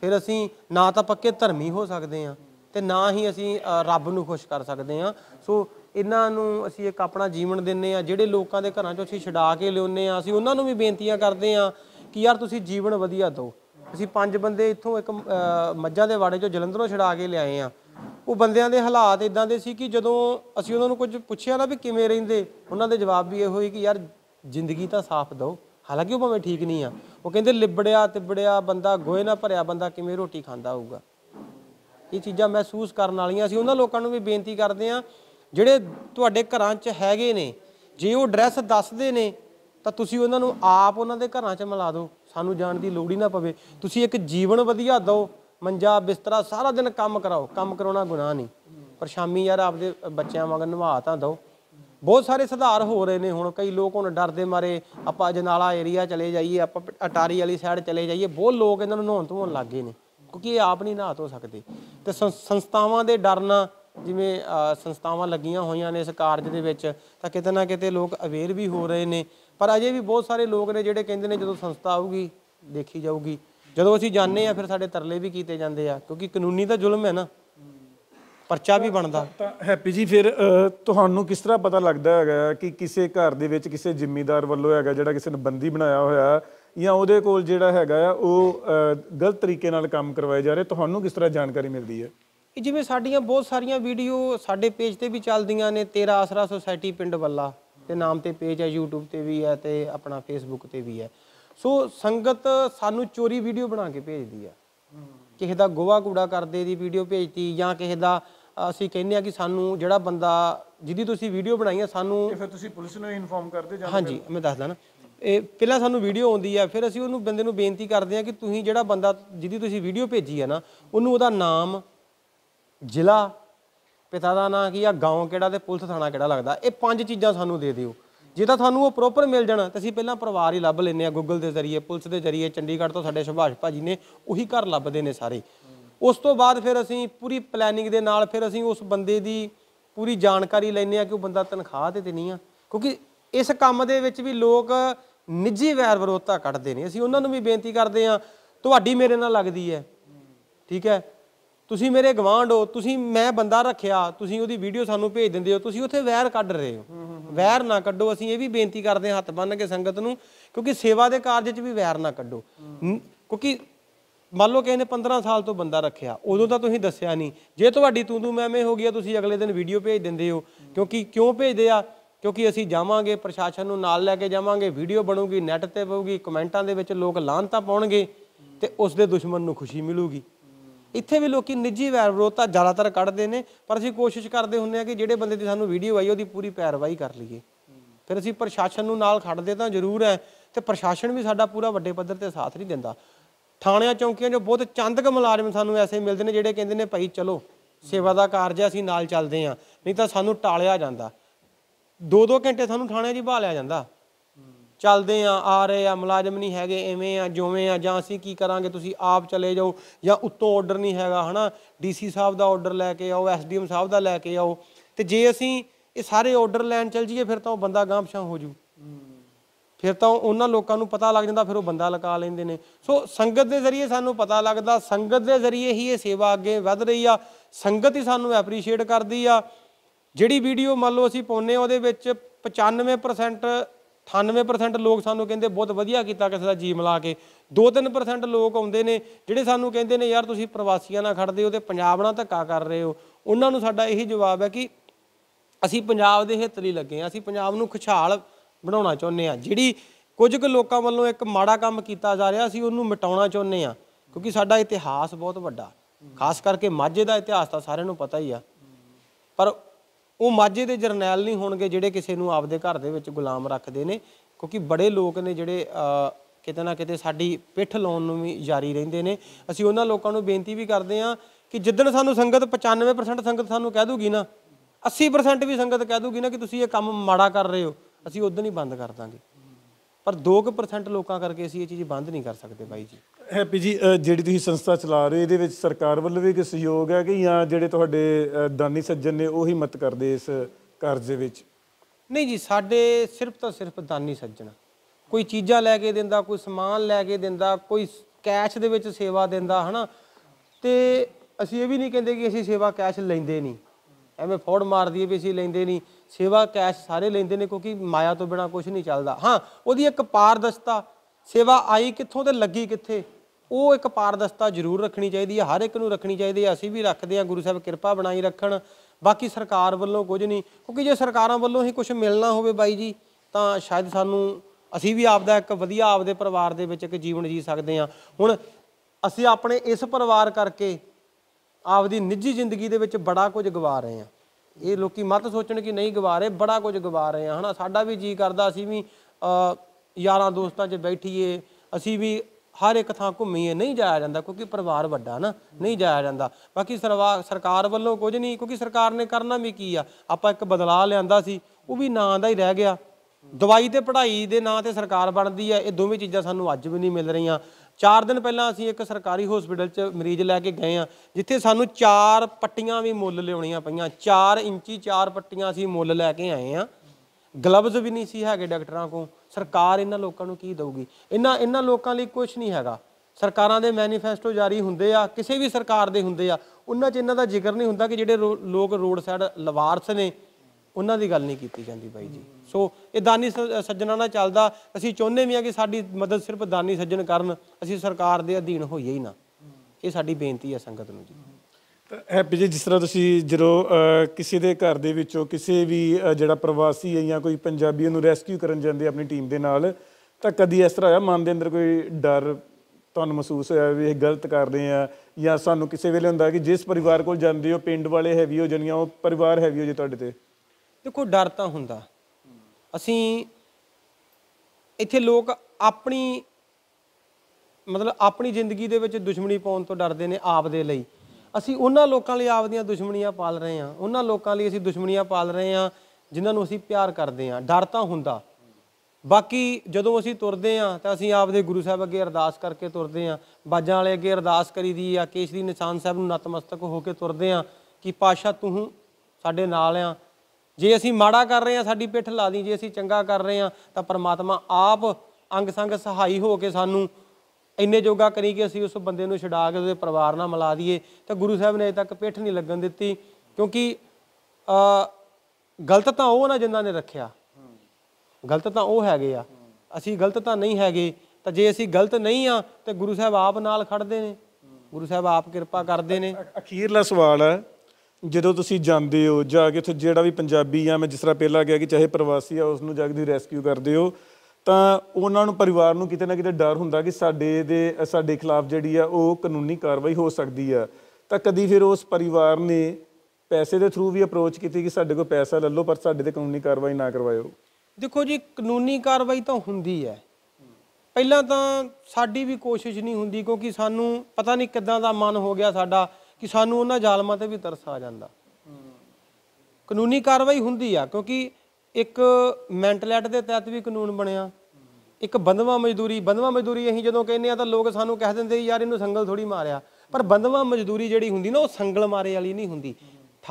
ਫਿਰ ਅਸੀਂ ਨਾ ਤਾਂ ਪੱਕੇ ਧਰਮੀ ਹੋ ਸਕਦੇ ਆ ਤੇ ਨਾ ਹੀ ਅਸੀਂ ਰੱਬ ਨੂੰ ਖੁਸ਼ ਕਰ ਸਕਦੇ ਆ ਸੋ ਇਹਨਾਂ ਨੂੰ ਅਸੀਂ ਇੱਕ ਆਪਣਾ ਜੀਵਨ ਦਿੰਨੇ ਆ ਜਿਹੜੇ ਲੋਕਾਂ ਦੇ ਘਰਾਂ 'ਚੋਂ ਅਸੀਂ ਛਡਾ ਕੇ ਲਿਉਨੇ ਆ ਅਸੀਂ ਉਹਨਾਂ ਨੂੰ ਵੀ ਬੇਨਤੀਆਂ ਕਰਦੇ ਆ ਕਿ ਯਾਰ ਤੁਸੀਂ ਜੀਵਨ ਵਧੀਆ ਦਿਓ ਅਸੀਂ ਪੰਜ ਬੰਦੇ ਇੱਥੋਂ ਇੱਕ ਮੱਝਾਂ ਦੇ ਵਾੜੇ 'ਚੋਂ ਜਲੰਧਰੋਂ ਛਡਾ ਕੇ ਲਿਆਏ ਆ ਉਹ ਬੰਦਿਆਂ ਦੇ ਹਾਲਾਤ ਇਦਾਂ ਦੇ ਸੀ ਕਿ ਜਦੋਂ ਅਸੀਂ ਉਹਨਾਂ ਨੂੰ ਕੁਝ ਪੁੱਛਿਆ ਨਾ ਵੀ ਕਿਵੇਂ ਰਹਿੰਦੇ ਉਹਨਾਂ ਦੇ ਜਵਾਬ ਵੀ ਇਹੋ ਹੀ ਕਿ ਯਾਰ ਜ਼ਿੰਦਗੀ ਤਾਂ ਸਾਫ਼ ਦਿਓ ਹਾਲਾਂਕਿ ਉਹ ਭਾਵੇਂ ਠੀਕ ਨਹੀਂ ਆ ਉਹ ਕਹਿੰਦੇ ਲਿਬੜਿਆ ਤਿਬੜਿਆ ਬੰਦਾ ਗੋਏ ਨਾਲ ਭਰਿਆ ਬੰਦਾ ਕਿਵੇਂ ਰੋਟੀ ਖਾਂਦਾ ਹੋਊਗਾ ਇਹ ਚੀਜ਼ਾਂ ਮਹਿਸੂਸ ਕਰਨ ਵਾਲੀਆਂ ਸੀ ਉਹਨਾਂ ਲੋਕਾਂ ਨੂੰ ਵੀ ਬੇਨਤੀ ਕਰਦੇ ਆ ਜਿਹੜੇ ਤੁਹਾਡੇ ਘਰਾਂ 'ਚ ਹੈਗੇ ਨੇ ਜੇ ਉਹ ਡਰੈਸ ਦੱਸਦੇ ਨੇ ਤਾਂ ਤੁਸੀਂ ਉਹਨਾਂ ਨੂੰ ਆਪ ਉਹਨਾਂ ਦੇ ਘਰਾਂ 'ਚ ਮਿਲਾ ਦਿਓ ਸਾਨੂੰ ਜਾਣ ਦੀ ਲੋੜ ਹੀ ਨਾ ਪਵੇ ਤੁਸੀਂ ਇੱਕ ਜੀਵਨ ਵਧੀਆ ਦਿਓ ਮੰਜਾ ਬਿਸਤਰਾ ਸਾਰਾ ਦਿਨ ਕੰਮ ਕਰਾਓ ਕੰਮ ਕਰਾਉਣਾ ਗੁਨਾਹ ਨਹੀਂ ਪਰ ਸ਼ਾਮੀ ਯਾਰ ਆਪਦੇ ਬੱਚਿਆਂ ਵਾਂਗ ਨਿਭਾ ਤਾਂ ਦਿਓ ਬਹੁਤ ਸਾਰੇ ਸੁਧਾਰ ਹੋ ਰਹੇ ਨੇ ਹੁਣ ਕਈ ਲੋਕ ਹੁਣ ਡਰਦੇ ਮਾਰੇ ਆਪਾਂ ਜਨਾਲਾ ਏਰੀਆ ਚਲੇ ਜਾਈਏ ਆਪਾਂ ਅਟਾਰੀ ਵਾਲੀ ਸਾਈਡ ਚਲੇ ਜਾਈਏ ਬਹੁਤ ਲੋਕ ਇਹਨਾਂ ਨੂੰ ਨਹਾਉਣ ਧੋਣ ਲੱਗ ਗਏ ਨੇ ਕਿਉਂਕਿ ਇਹ ਆਪ ਨਹੀਂ ਨਹਾ ਹੋ ਸਕਦੇ ਤੇ ਸੰਸਥਾਵਾਂ ਦੇ ਡਰ ਨਾਲ ਜਿਵੇਂ ਸੰਸਥਾਵਾਂ ਲੱਗੀਆਂ ਹੋਈਆਂ ਨੇ ਇਸ ਕਾਰਜ ਦੇ ਵਿੱਚ ਤਾਂ ਕਿਤੇ ਨਾ ਕਿਤੇ ਲੋਕ ਅਵੇਅਰ ਵੀ ਹੋ ਰਹੇ ਨੇ ਪਰ ਅਜੇ ਵੀ ਬਹੁਤ ਸਾਰੇ ਲੋਕ ਨੇ ਜਿਹੜੇ ਕਹਿੰਦੇ ਨੇ ਜਦੋਂ ਸੰਸਥਾ ਆਊਗੀ ਦੇਖੀ ਜਾਊਗੀ ਜਦੋਂ ਅਸੀਂ ਜਾਣਦੇ ਆ ਫਿਰ ਸਾਡੇ ਤਰਲੇ ਵੀ ਕੀਤੇ ਜਾਂਦੇ ਆ ਕਿਉਂਕਿ ਕਾਨੂੰਨੀ ਤਾਂ ਜ਼ੁਲਮ ਹੈ ਨਾ ਪਰਚਾ ਵੀ ਬਣਦਾ ਤਾਂ ਹੈਪੀ ਜੀ ਫਿਰ ਤੁਹਾਨੂੰ ਕਿਸ ਤਰ੍ਹਾਂ ਪਤਾ ਲੱਗਦਾ ਹੈਗਾ ਕਿ ਕਿਸੇ ਘਰ ਦੇ ਵਿੱਚ ਕਿਸੇ ਜ਼ਿੰਮੇਦਾਰ ਵੱਲੋਂ ਹੈਗਾ ਜਿਹੜਾ ਕਿਸੇ ਨੇ ਬੰਦੀ ਬਣਾਇਆ ਹੋਇਆ ਜਾਂ ਉਹਦੇ ਕੋਲ ਜਿਹੜਾ ਹੈਗਾ ਆ ਉਹ ਗਲਤ ਤਰੀਕੇ ਨਾਲ ਕੰਮ ਕਰਵਾਏ ਜਾ ਰਹੇ ਤੁਹਾਨੂੰ ਕਿਸ ਤਰ੍ਹਾਂ ਜਾਣਕਾਰੀ ਮਿਲਦੀ ਹੈ ਜਿਵੇਂ ਸਾਡੀਆਂ ਬਹੁਤ ਸਾਰੀਆਂ ਵੀਡੀਓ ਸਾਡੇ ਪੇਜ ਤੇ ਵੀ ਚੱਲਦੀਆਂ ਨੇ ਤੇਰਾ ਆਸਰਾ ਸੁਸਾਇਟੀ ਪਿੰਡ ਵੱਲਾ ਤੇ ਨਾਮ ਤੇ ਪੇਜ ਹੈ YouTube ਤੇ ਵੀ ਹੈ ਤੇ ਆਪਣਾ Facebook ਤੇ ਵੀ ਹੈ ਸੋ ਸੰਗਤ ਸਾਨੂੰ ਚੋਰੀ ਵੀਡੀਓ ਬਣਾ ਕੇ ਭੇਜਦੀ ਆ ਕਿਸੇ ਦਾ ਗੋਵਾ ਕੂੜਾ ਕਰਦੇ ਦੀ ਵੀਡੀਓ ਭੇਜਤੀ ਜਾਂ ਕਿਸੇ ਦਾ ਅਸੀਂ ਕਹਿੰਦੇ ਆ ਕਿ ਸਾਨੂੰ ਜਿਹੜਾ ਬੰਦਾ ਜਿਹਦੀ ਤੁਸੀਂ ਵੀਡੀਓ ਬਣਾਈ ਆ ਸਾਨੂੰ ਫਿਰ ਤੁਸੀਂ ਪੁਲਿਸ ਨੂੰ ਇਨਫੋਰਮ ਕਰਦੇ ਜਾਂ ਹਾਂਜੀ ਮੈਂ ਦੱਸਦਾ ਨਾ ਇਹ ਪਹਿਲਾਂ ਸਾਨੂੰ ਵੀਡੀਓ ਆਉਂਦੀ ਆ ਫਿਰ ਅਸੀਂ ਉਹਨੂੰ ਬੰਦੇ ਨੂੰ ਬੇਨਤੀ ਕਰਦੇ ਆ ਕਿ ਤੁਸੀਂ ਜਿਹੜਾ ਬੰਦਾ ਜਿਹਦੀ ਤੁਸੀਂ ਵੀਡੀਓ ਭੇਜੀ ਆ ਨਾ ਉਹਨੂੰ ਉਹਦਾ ਨਾਮ ਜ਼ਿਲ੍ਹਾ ਪਿਤਾ ਦਾ ਨਾਂ ਕੀ ਆ گاਉਂ ਕਿਹੜਾ ਤੇ ਪੁਲਿਸ ਥਾਣਾ ਕਿਹੜਾ ਲੱਗਦਾ ਇਹ ਪੰਜ ਚੀਜ਼ਾਂ ਸਾਨੂੰ ਦੇ ਦਿਓ ਜੇ ਤਾਂ ਤੁਹਾਨੂੰ ਉਹ ਪ੍ਰੋਪਰ ਮਿਲ ਜਾਣਾ ਤਾਂ ਅਸੀਂ ਪਹਿਲਾਂ ਪਰਿਵਾਰ ਹੀ ਲੱਭ ਲੈਨੇ ਆ ਗੂਗਲ ਦੇ ਜ਼ਰੀਏ ਪੁਲਿਸ ਦੇ ਜ਼ਰੀਏ ਚੰਡੀਗੜ੍ਹ ਤੋਂ ਸਾਡੇ ਸੁਭਾਸ਼ ਭਾਜੀ ਨੇ ਉਹੀ ਘਰ ਲੱਭਦੇ ਨੇ ਸਾਰੇ ਉਸ ਤੋਂ ਬਾਅਦ ਫਿਰ ਅਸੀਂ ਪੂਰੀ ਪਲੈਨਿੰਗ ਦੇ ਨਾਲ ਫਿਰ ਅਸੀਂ ਉਸ ਬੰਦੇ ਦੀ ਪੂਰੀ ਜਾਣਕਾਰੀ ਲੈਨੇ ਆ ਕਿ ਉਹ ਬੰਦਾ ਤਨਖਾਹ ਤੇ ਤੇ ਨਹੀਂ ਆ ਕਿਉਂਕਿ ਇਸ ਕੰਮ ਦੇ ਵਿੱਚ ਵੀ ਲੋਕ ਨਿੱਜੀ ਵੈਰ ਵਿਰੋਧਤਾ ਕੱਢਦੇ ਨੇ ਅਸੀਂ ਉਹਨਾਂ ਨੂੰ ਵੀ ਬੇਨਤੀ ਕਰਦੇ ਆ ਤੁਹਾਡੀ ਮੇਰੇ ਨਾਲ ਲੱਗਦੀ ਹੈ ਠੀਕ ਹੈ ਤੁਸੀਂ ਮੇਰੇ ਗਵਾਂਡ ਹੋ ਤੁਸੀਂ ਮੈਂ ਬੰਦਾ ਰੱਖਿਆ ਤੁਸੀਂ ਉਹਦੀ ਵੀਡੀਓ ਸਾਨੂੰ ਭੇਜ ਦਿੰਦੇ ਹੋ ਤੁਸੀਂ ਉੱਥੇ ਵੈਰ ਕੱਢ ਰਹੇ ਹੋ ਵੈਰ ਨਾ ਕੱਢੋ ਅਸੀਂ ਇਹ ਵੀ ਬੇਨਤੀ ਕਰਦੇ ਹਾਂ ਹੱਥ ਬੰਨ ਕੇ ਸੰਗਤ ਨੂੰ ਕਿਉਂਕਿ ਸੇਵਾ ਦੇ ਕਾਰਜ 'ਚ ਵੀ ਵੈਰ ਨਾ ਕੱਢੋ ਕਿਉਂਕਿ ਮੰਨ ਲਓ ਕਿਸੇ ਨੇ 15 ਸਾਲ ਤੋਂ ਬੰਦਾ ਰੱਖਿਆ ਉਦੋਂ ਤਾਂ ਤੁਸੀਂ ਦੱਸਿਆ ਨਹੀਂ ਜੇ ਤੁਹਾਡੀ ਤੂੰ ਤੂੰ ਮੈਂਵੇਂ ਹੋ ਗਿਆ ਤੁਸੀਂ ਅਗਲੇ ਦਿਨ ਵੀਡੀਓ ਭੇਜ ਦਿੰਦੇ ਹੋ ਕਿਉਂਕਿ ਕਿਉਂ ਭੇਜਦੇ ਆ ਕਿਉਂਕਿ ਅਸੀਂ ਜਾਵਾਂਗੇ ਪ੍ਰਸ਼ਾਸਨ ਨੂੰ ਨਾਲ ਲੈ ਕੇ ਜਾਵਾਂਗੇ ਵੀਡੀਓ ਬਣੂਗੀ ਨੈਟ ਤੇ ਪਊਗੀ ਕਮੈਂਟਾਂ ਦੇ ਵਿੱਚ ਲੋਕ ਲਾਂਤਾ ਪਾਉਣਗੇ ਤੇ ਉਸ ਦੇ ਦੁਸ਼ਮਣ ਨੂੰ ਖੁਸ਼ੀ ਮਿਲੂਗੀ ਇੱਥੇ ਵੀ ਲੋਕੀ ਨਿੱਜੀ ਵੈਰ ਵਿਰੋਧ ਤਾਂ ਜ਼ਿਆਦਾਤਰ ਕੱਢਦੇ ਨੇ ਪਰ ਅਸੀਂ ਕੋਸ਼ਿਸ਼ ਕਰਦੇ ਹੁੰਦੇ ਆ ਕਿ ਜਿਹੜੇ ਬੰਦੇ ਦੀ ਸਾਨੂੰ ਵੀਡੀਓ ਆਈ ਉਹਦੀ ਪੂਰੀ ਪੈਰਵਾਈ ਕਰ ਲਈਏ ਫਿਰ ਅਸੀਂ ਪ੍ਰਸ਼ਾਸਨ ਨੂੰ ਨਾਲ ਖੜਦੇ ਤਾਂ ਜ਼ਰੂਰ ਹੈ ਤੇ ਪ੍ਰਸ਼ਾਸਨ ਵੀ ਸਾਡਾ ਪੂਰਾ ਵੱਡੇ ਪੱਧਰ ਤੇ ਸਾਥ ਨਹੀਂ ਦਿੰਦਾ ਥਾਣਿਆਂ ਚੌਂਕੀਆਂ 'ਚ ਬਹੁਤ ਚੰਦਕ ਮੁਲਾਜ਼ਮ ਸਾਨੂੰ ਐਸੇ ਮਿਲਦੇ ਨੇ ਜਿਹੜੇ ਕਹਿੰਦੇ ਨੇ ਭਾਈ ਚਲੋ ਸੇਵਾ ਦਾ ਕਾਰਜ ਹੈ ਅਸੀਂ ਨਾਲ ਚੱਲਦੇ ਆ ਨਹੀਂ ਤਾਂ ਸਾਨੂੰ ਟਾਲਿਆ ਜਾਂਦਾ ਦੋ ਦੋ ਘੰਟੇ ਸਾਨੂੰ ਥਾਣੇ ਦੀ ਹੀ ਭਾਲਿਆ ਜਾਂਦਾ ਚੱਲਦੇ ਆ ਆ ਰਹੇ ਆ ਮੁਲਾਜ਼ਮ ਨਹੀਂ ਹੈਗੇ ਐਵੇਂ ਆ ਜਿਵੇਂ ਆ ਜਾਂ ਅਸੀਂ ਕੀ ਕਰਾਂਗੇ ਤੁਸੀਂ ਆਪ ਚਲੇ ਜਾਓ ਜਾਂ ਉੱਤੋਂ ਆਰਡਰ ਨਹੀਂ ਹੈਗਾ ਹਨਾ ਡੀਸੀ ਸਾਹਿਬ ਦਾ ਆਰਡਰ ਲੈ ਕੇ ਆਓ ਐਸਡੀਐਮ ਸਾਹਿਬ ਦਾ ਲੈ ਕੇ ਆਓ ਤੇ ਜੇ ਅਸੀਂ ਇਹ ਸਾਰੇ ਆਰਡਰ ਲੈਣ ਚੱਲ ਜਾਈਏ ਫਿਰ ਤਾਂ ਉਹ ਬੰਦਾ ਗਾਂਪਛਾਂ ਹੋ ਜੂ ਫਿਰ ਤਾਂ ਉਹਨਾਂ ਲੋਕਾਂ ਨੂੰ ਪਤਾ ਲੱਗ ਜਾਂਦਾ ਫਿਰ ਉਹ ਬੰਦਾ ਲਗਾ ਲੈਂਦੇ ਨੇ ਸੋ ਸੰਗਤ ਦੇ ਜ਼ਰੀਏ ਸਾਨੂੰ ਪਤਾ ਲੱਗਦਾ ਸੰਗਤ ਦੇ ਜ਼ਰੀਏ ਹੀ ਇਹ ਸੇਵਾ ਅੱਗੇ ਵਧ ਰਹੀ ਆ ਸੰਗਤ ਹੀ ਸਾਨੂੰ ਐਪਰੀਸ਼ੀਏਟ ਕਰਦੀ ਆ ਜਿਹੜੀ ਵੀਡੀਓ ਮੰਨ ਲਓ ਅਸੀਂ ਪਾਉਨੇ ਉਹਦੇ ਵਿੱਚ 95% 98% ਲੋਕ ਸਾਨੂੰ ਕਹਿੰਦੇ ਬਹੁਤ ਵਧੀਆ ਕੀਤਾ ਕਿਸੇ ਦਾ ਜੀ ਮਿਲਾ ਕੇ 2-3% ਲੋਕ ਆਉਂਦੇ ਨੇ ਜਿਹੜੇ ਸਾਨੂੰ ਕਹਿੰਦੇ ਨੇ ਯਾਰ ਤੁਸੀਂ ਪ੍ਰਵਾਸੀਆਂ ਨਾਲ ਖੜਦੇ ਹੋ ਤੇ ਪੰਜਾਬ ਨਾਲ ਧੱਕਾ ਕਰ ਰਹੇ ਹੋ ਉਹਨਾਂ ਨੂੰ ਸਾਡਾ ਇਹੀ ਜਵਾਬ ਹੈ ਕਿ ਅਸੀਂ ਪੰਜਾਬ ਦੇ ਹਿੱਤ ਲਈ ਲੱਗੇ ਆ ਅਸੀਂ ਪੰਜਾਬ ਨੂੰ ਖੁਸ਼ਹਾਲ ਬਣਾਉਣਾ ਚਾਹੁੰਦੇ ਆ ਜਿਹੜੀ ਕੁਝ ਕੁ ਲੋਕਾਂ ਵੱਲੋਂ ਇੱਕ ਮਾੜਾ ਕੰਮ ਕੀਤਾ ਜਾ ਰਿਹਾ ਸੀ ਉਹਨੂੰ ਮਿਟਾਉਣਾ ਚਾਹੁੰਦੇ ਆ ਕਿਉਂਕਿ ਸਾਡਾ ਇਤਿਹਾਸ ਬਹੁਤ ਵੱਡਾ ਖਾਸ ਕਰਕੇ ਮਾਝੇ ਦਾ ਇਤਿਹਾਸ ਤਾਂ ਸਾਰਿਆਂ ਨੂੰ ਪਤਾ ਹੀ ਆ ਪਰ ਉਹ ਮਾਝੇ ਦੇ ਜਰਨੈਲ ਨਹੀਂ ਹੋਣਗੇ ਜਿਹੜੇ ਕਿਸੇ ਨੂੰ ਆਪਦੇ ਘਰ ਦੇ ਵਿੱਚ ਗੁਲਾਮ ਰੱਖਦੇ ਨੇ ਕਿਉਂਕਿ ਬੜੇ ਲੋਕ ਨੇ ਜਿਹੜੇ ਕਿਤੇ ਨਾ ਕਿਤੇ ਸਾਡੀ ਪਿੱਠ ਲਾਉਣ ਨੂੰ ਵੀ ਜਾਰੀ ਰਹਿੰਦੇ ਨੇ ਅਸੀਂ ਉਹਨਾਂ ਲੋਕਾਂ ਨੂੰ ਬੇਨਤੀ ਵੀ ਕਰਦੇ ਆ ਕਿ ਜਿੱਦਣ ਸਾਨੂੰ ਸੰਗਤ 95% ਸੰਗਤ ਸਾਨੂੰ ਕਹਿ ਦੂਗੀ ਨਾ 80% ਵੀ ਸੰਗਤ ਕਹਿ ਦੂਗੀ ਨਾ ਕਿ ਤੁਸੀਂ ਇਹ ਕੰਮ ਮਾੜਾ ਕਰ ਰਹੇ ਹੋ ਅਸੀਂ ਉਦੋਂ ਹੀ ਬੰਦ ਕਰ ਦਾਂਗੇ ਪਰ 2% ਲੋਕਾਂ ਕਰਕੇ ਅਸੀਂ ਇਹ ਚੀਜ਼ ਬੰਦ ਨਹੀਂ ਕਰ ਸਕਦੇ ਬਾਈ ਜੀ ਹੈਪੀ ਜੀ ਜਿਹੜੀ ਤੁਸੀਂ ਸੰਸਥਾ ਚਲਾ ਰਹੇ ਇਹਦੇ ਵਿੱਚ ਸਰਕਾਰ ਵੱਲੋਂ ਵੀ ਕੋਈ ਸਹਿਯੋਗ ਹੈ ਕਿ ਜਾਂ ਜਿਹੜੇ ਤੁਹਾਡੇ ਦਾਨੀ ਸੱਜਣ ਨੇ ਉਹੀ ਮਤ ਕਰਦੇ ਇਸ ਕਾਰਜ ਦੇ ਵਿੱਚ ਨਹੀਂ ਜੀ ਸਾਡੇ ਸਿਰਫ ਤਾਂ ਸਿਰਫ ਦਾਨੀ ਸੱਜਣ ਕੋਈ ਚੀਜ਼ਾਂ ਲੈ ਕੇ ਦਿੰਦਾ ਕੋਈ ਸਮਾਨ ਲੈ ਕੇ ਦਿੰਦਾ ਕੋਈ ਕੈਸ਼ ਦੇ ਵਿੱਚ ਸੇਵਾ ਦਿੰਦਾ ਹਨਾ ਤੇ ਅਸੀਂ ਇਹ ਵੀ ਨਹੀਂ ਕਹਿੰਦੇ ਕਿ ਅਸੀਂ ਸੇਵਾ ਕੈਸ਼ ਲੈਂਦੇ ਨਹੀਂ ਐਵੇਂ ਫੋੜ ਮਾਰ ਦਈਏ ਵੀ ਅਸੀਂ ਲੈਂਦੇ ਨਹੀਂ ਸੇਵਾ ਕੈਸ਼ ਸਾਰੇ ਲੈਂਦੇ ਨੇ ਕਿਉਂਕਿ ਮਾਇਆ ਤੋਂ ਬਿਨਾ ਕੁਝ ਨਹੀਂ ਚੱਲਦਾ ਹਾਂ ਉਹਦੀ ਇੱਕ ਪਾਰਦਰਸ਼ਤਾ ਸੇਵਾ ਆਈ ਕਿੱਥੋਂ ਤੇ ਲੱਗੀ ਕਿੱਥੇ ਉਹ ਇੱਕ ਪਾਰਦਰਸ਼ਤਾ ਜ਼ਰੂਰ ਰੱਖਣੀ ਚਾਹੀਦੀ ਹੈ ਹਰ ਇੱਕ ਨੂੰ ਰੱਖਣੀ ਚਾਹੀਦੀ ਹੈ ਅਸੀਂ ਵੀ ਰੱਖਦੇ ਹਾਂ ਗੁਰੂ ਸਾਹਿਬ ਕਿਰਪਾ ਬਣਾਈ ਰੱਖਣ ਬਾਕੀ ਸਰਕਾਰ ਵੱਲੋਂ ਕੁਝ ਨਹੀਂ ਕਿਉਂਕਿ ਜੇ ਸਰਕਾਰਾਂ ਵੱਲੋਂ ਹੀ ਕੁਝ ਮਿਲਣਾ ਹੋਵੇ ਬਾਈ ਜੀ ਤਾਂ ਸ਼ਾਇਦ ਸਾਨੂੰ ਅਸੀਂ ਵੀ ਆਪਦਾ ਇੱਕ ਵਧੀਆ ਆਪਦੇ ਪਰਿਵਾਰ ਦੇ ਵਿੱਚ ਇੱਕ ਜੀਵਨ ਜੀ ਸਕਦੇ ਹਾਂ ਹੁਣ ਅਸੀਂ ਆਪਣੇ ਇਸ ਪਰਿਵਾਰ ਕਰਕੇ ਆਪਦੀ ਨਿੱਜੀ ਜ਼ਿੰਦਗੀ ਦੇ ਵਿੱਚ ਬੜਾ ਕੁਝ ਗਵਾ ਰਹੇ ਹਾਂ ਇਹ ਲੋਕੀ ਮਤ ਸੋਚਣ ਕਿ ਨਹੀਂ ਗਵਾ ਰਹੇ ਬੜਾ ਕੁਝ ਗਵਾ ਰਹੇ ਹਾਂ ਹਨਾ ਸਾਡਾ ਵੀ ਜੀ ਕਰਦਾ ਅਸੀਂ ਵੀ ਯਾਰਾਂ ਦੋਸਤਾਂ 'ਚ ਬੈਠੀਏ ਅਸੀਂ ਵੀ ਹਰ ਇੱਕ ਥਾਂ ਘੁੰਮੀਏ ਨਹੀਂ ਜਾਇਆ ਜਾਂਦਾ ਕਿਉਂਕਿ ਪਰਿਵਾਰ ਵੱਡਾ ਨਾ ਨਹੀਂ ਜਾਇਆ ਜਾਂਦਾ ਬਾਕੀ ਸਰਕਾਰ ਵੱਲੋਂ ਕੁਝ ਨਹੀਂ ਕਿਉਂਕਿ ਸਰਕਾਰ ਨੇ ਕਰਨਾ ਵੀ ਕੀ ਆ ਆਪਾਂ ਇੱਕ ਬਦਲਾਅ ਲਿਆਂਦਾ ਸੀ ਉਹ ਵੀ ਨਾਂ ਦਾ ਹੀ ਰਹਿ ਗਿਆ ਦਵਾਈ ਤੇ ਪੜ੍ਹਾਈ ਦੇ ਨਾਂ ਤੇ ਸਰਕਾਰ ਬਣਦੀ ਆ ਇਹ ਦੋਵੇਂ ਚੀਜ਼ਾਂ ਸਾਨੂੰ ਅੱਜ ਵੀ ਨਹੀਂ ਮਿਲ ਰਹੀਆਂ 4 ਦਿਨ ਪਹਿਲਾਂ ਅਸੀਂ ਇੱਕ ਸਰਕਾਰੀ ਹਸਪੀਟਲ 'ਚ ਮਰੀਜ਼ ਲੈ ਕੇ ਗਏ ਆ ਜਿੱਥੇ ਸਾਨੂੰ 4 ਪੱਟੀਆਂ ਵੀ ਮੁੱਲ ਲਿਆਉਣੀਆਂ ਪਈਆਂ 4 ਇੰਚੀ 4 ਪੱਟੀਆਂ ਅਸੀਂ ਮੁੱਲ ਲੈ ਕੇ ਆਏ ਆ ਗਲਵਜ਼ ਵੀ ਨਹੀਂ ਸੀ ਹੈਗੇ ਡਾਕਟਰਾਂ ਕੋ ਸਰਕਾਰ ਇਹਨਾਂ ਲੋਕਾਂ ਨੂੰ ਕੀ ਦੇਊਗੀ ਇਹਨਾਂ ਇਹਨਾਂ ਲੋਕਾਂ ਲਈ ਕੁਝ ਨਹੀਂ ਹੈਗਾ ਸਰਕਾਰਾਂ ਦੇ ਮੈਨੀਫੈਸਟੋ ਜਾਰੀ ਹੁੰਦੇ ਆ ਕਿਸੇ ਵੀ ਸਰਕਾਰ ਦੇ ਹੁੰਦੇ ਆ ਉਹਨਾਂ 'ਚ ਇਹਨਾਂ ਦਾ ਜ਼ਿਕਰ ਨਹੀਂ ਹੁੰਦਾ ਕਿ ਜਿਹੜੇ ਲੋਕ ਰੋਡ ਸਾਈਡ ਲਵਾਰਸ ਨੇ ਉਹਨਾਂ ਦੀ ਗੱਲ ਨਹੀਂ ਕੀਤੀ ਜਾਂਦੀ ਬਾਈ ਜੀ ਸੋ ਇਹ ਦਾਨੀ ਸੱਜਣਾ ਨਾਲ ਚੱਲਦਾ ਅਸੀਂ ਚਾਹੁੰਦੇ ਵੀ ਆ ਕਿ ਸਾਡੀ ਮਦਦ ਸਿਰਫ ਦਾਨੀ ਸੱਜਣ ਕਰਨ ਅਸੀਂ ਸਰਕਾਰ ਦੇ ਅਧੀਨ ਹੋਈਏ ਹੀ ਨਾ ਇਹ ਸਾਡੀ ਬੇਨਤੀ ਹੈ ਸੰਗਤ ਨੂੰ ਜੀ ਹੈਪੀ ਜੀ ਜਿਸ ਤਰ੍ਹਾਂ ਤੁਸੀਂ ਜਦੋਂ ਕਿਸੇ ਦੇ ਘਰ ਦੇ ਵਿੱਚੋਂ ਕਿਸੇ ਵੀ ਜਿਹੜਾ ਪ੍ਰਵਾਸੀ ਹੈ ਜਾਂ ਕੋਈ ਪੰਜਾਬੀ ਨੂੰ ਰੈਸਕਿਊ ਕਰਨ ਜਾਂਦੇ ਆਪਣੀ ਟੀਮ ਦੇ ਨਾਲ ਤਾਂ ਕਦੀ ਇਸ ਤਰ੍ਹਾਂ ਹੋਇਆ ਮਨ ਦੇ ਅੰਦਰ ਕੋਈ ਡਰ ਤੁਹਾਨੂੰ ਮਹਿਸੂਸ ਹੋਇਆ ਵੀ ਇਹ ਗਲਤ ਕਰ ਰਹੇ ਆ ਜਾਂ ਸਾਨੂੰ ਕਿਸੇ ਵੇਲੇ ਹੁੰਦਾ ਕਿ ਜਿਸ ਪਰਿਵਾਰ ਕੋਲ ਜਾਂਦੇ ਹੋ ਪਿੰਡ ਵਾਲੇ ਹੈਵੀ ਹੋ ਜਾਣੀਆਂ ਉਹ ਪਰਿਵਾਰ ਹੈਵੀ ਹੋ ਜੇ ਤੁਹਾਡੇ ਤੇ ਦੇਖੋ ਡਰ ਤਾਂ ਹੁੰਦਾ ਅਸੀਂ ਇੱਥੇ ਲੋਕ ਆਪਣੀ ਮਤਲਬ ਆਪਣੀ ਜ਼ਿੰਦਗੀ ਦੇ ਵਿੱਚ ਦੁਸ਼ਮਣੀ ਪਾਉਣ ਤੋਂ ਡਰਦੇ ਨੇ ਆਪ ਦੇ ਲਈ ਅਸੀਂ ਉਹਨਾਂ ਲੋਕਾਂ ਲਈ ਆਪਦੀਆਂ ਦੁਸ਼ਮਣੀਆਂ ਪਾਲ ਰਹੇ ਹਾਂ ਉਹਨਾਂ ਲੋਕਾਂ ਲਈ ਅਸੀਂ ਦੁਸ਼ਮਣੀਆਂ ਪਾਲ ਰਹੇ ਹਾਂ ਜਿਨ੍ਹਾਂ ਨੂੰ ਅਸੀਂ ਪਿਆਰ ਕਰਦੇ ਹਾਂ ਡਰ ਤਾਂ ਹੁੰਦਾ ਬਾਕੀ ਜਦੋਂ ਅਸੀਂ ਤੁਰਦੇ ਹਾਂ ਤਾਂ ਅਸੀਂ ਆਪਦੇ ਗੁਰੂ ਸਾਹਿਬ ਅੱਗੇ ਅਰਦਾਸ ਕਰਕੇ ਤੁਰਦੇ ਹਾਂ ਬਾਜਾਂ ਵਾਲੇ ਅੱਗੇ ਅਰਦਾਸ ਕਰੀਦੀ ਆ ਕੇਸ਼ਰੀ ਨਿਸ਼ਾਨ ਸਾਹਿਬ ਨੂੰ ਨਤਮਸਤਕ ਹੋ ਕੇ ਤੁਰਦੇ ਹਾਂ ਕਿ ਪਾਸ਼ਾ ਤੂੰ ਸਾਡੇ ਨਾਲ ਆ ਜੇ ਅਸੀਂ ਮਾੜਾ ਕਰ ਰਹੇ ਹਾਂ ਸਾਡੀ ਪਿੱਠ ਲਾ ਦੀ ਜੇ ਅਸੀਂ ਚੰਗਾ ਕਰ ਰਹੇ ਹਾਂ ਤਾਂ ਪਰਮਾਤਮਾ ਆਪ ਅੰਗ ਸੰਗ ਸਹਾਈ ਹੋ ਕੇ ਸਾਨੂੰ ਇੰਨੇ ਜੋਗਾ ਕਰੀ ਕਿ ਅਸੀਂ ਉਸ ਬੰਦੇ ਨੂੰ ਛਡਾ ਕੇ ਉਹਦੇ ਪਰਿਵਾਰ ਨਾਲ ਮਿਲਾ ਦਈਏ ਤਾਂ ਗੁਰੂ ਸਾਹਿਬ ਨੇ ਅਜੇ ਤੱਕ ਪਿੱਠ ਨਹੀਂ ਲੱਗਣ ਦਿੱਤੀ ਕਿਉਂਕਿ ਆ ਗਲਤ ਤਾਂ ਉਹ ਨਾ ਜਿਨ੍ਹਾਂ ਨੇ ਰੱਖਿਆ ਗਲਤ ਤਾਂ ਉਹ ਹੈਗੇ ਆ ਅਸੀਂ ਗਲਤ ਤਾਂ ਨਹੀਂ ਹੈਗੇ ਤਾਂ ਜੇ ਅਸੀਂ ਗਲਤ ਨਹੀਂ ਆ ਤੇ ਗੁਰੂ ਸਾਹਿਬ ਆਪ ਨਾਲ ਖੜਦੇ ਨੇ ਗੁਰੂ ਸਾਹਿਬ ਆਪ ਕਿਰਪਾ ਕਰਦੇ ਨੇ ਅਖੀਰਲਾ ਸਵਾਲ ਹੈ ਜਦੋਂ ਤੁਸੀਂ ਜਾਂਦੇ ਹੋ ਜਾ ਕੇ ਉੱਥੇ ਜਿਹੜਾ ਵੀ ਪੰਜਾਬੀ ਆ ਮੈਂ ਜਿਸ ਤਰ੍ਹਾਂ ਪਹਿਲਾਂ ਕਿਹਾ ਕਿ ਚਾਹੇ ਪ੍ਰਵਾਸੀ ਆ ਉਸ ਨੂੰ ਜਗ ਦੀ ਰੈਸਕਿਊ ਕਰਦੇ ਹੋ ਤਾਂ ਉਹਨਾਂ ਨੂੰ ਪਰਿਵਾਰ ਨੂੰ ਕਿਤੇ ਨਾ ਕਿਤੇ ਡਰ ਹੁੰਦਾ ਕਿ ਸਾਡੇ ਦੇ ਸਾਡੇ ਖਿਲਾਫ ਜਿਹੜੀ ਆ ਉਹ ਕਾਨੂੰਨੀ ਕਾਰਵਾਈ ਹੋ ਸਕਦੀ ਆ ਤਾਂ ਕਦੀ ਫਿਰ ਉਸ ਪਰਿਵਾਰ ਨੇ ਪੈਸੇ ਦੇ ਥਰੂ ਵੀ ਅਪਰੋਚ ਕੀਤੀ ਕਿ ਸਾਡੇ ਕੋਲ ਪੈਸਾ ਲੈ ਲਓ ਪਰ ਸਾਡੇ ਤੇ ਕਾਨੂੰਨੀ ਕਾਰਵਾਈ ਨਾ ਕਰਵਾਇਓ ਦੇਖੋ ਜੀ ਕਾਨੂੰਨੀ ਕਾਰਵਾਈ ਤਾਂ ਹੁੰਦੀ ਹੈ ਪਹਿਲਾਂ ਤਾਂ ਸਾਡੀ ਵੀ ਕੋਸ਼ਿਸ਼ ਨਹੀਂ ਹੁੰਦੀ ਕਿਉਂਕਿ ਸਾਨੂੰ ਪਤਾ ਨਹੀਂ ਕਿੱਦਾਂ ਦਾ ਮਨ ਹੋ ਗਿਆ ਸਾਡਾ ਕਿ ਸਾਨੂੰ ਉਹਨਾਂ ਜ਼ਾਲਮਾਂ ਤੇ ਵੀ ਤਰਸ ਆ ਜਾਂਦਾ ਕਾਨੂੰਨੀ ਕਾਰਵਾਈ ਹੁੰਦੀ ਆ ਕਿਉਂਕਿ ਇੱਕ ਮੈਂਟਲ ਐਟ ਦੇ ਤਹਿਤ ਵੀ ਕਾਨੂੰਨ ਬਣਿਆ ਇੱਕ ਬੰਦਵਾ ਮਜ਼ਦੂਰੀ ਬੰਦਵਾ ਮਜ਼ਦੂਰੀ ਅਸੀਂ ਜਦੋਂ ਕਹਿੰਦੇ ਆ ਤਾਂ ਲੋਕ ਸਾਨੂੰ ਕਹਿ ਦਿੰਦੇ ਯਾਰ ਇਹਨੂੰ ਸੰਗਲ ਥੋੜੀ ਮਾਰਿਆ ਪਰ ਬੰਦਵਾ ਮਜ਼ਦੂਰੀ ਜਿਹੜੀ ਹੁੰਦੀ ਨਾ ਉਹ ਸੰਗਲ ਮਾਰੇ ਵਾਲੀ ਨਹੀਂ ਹੁੰਦੀ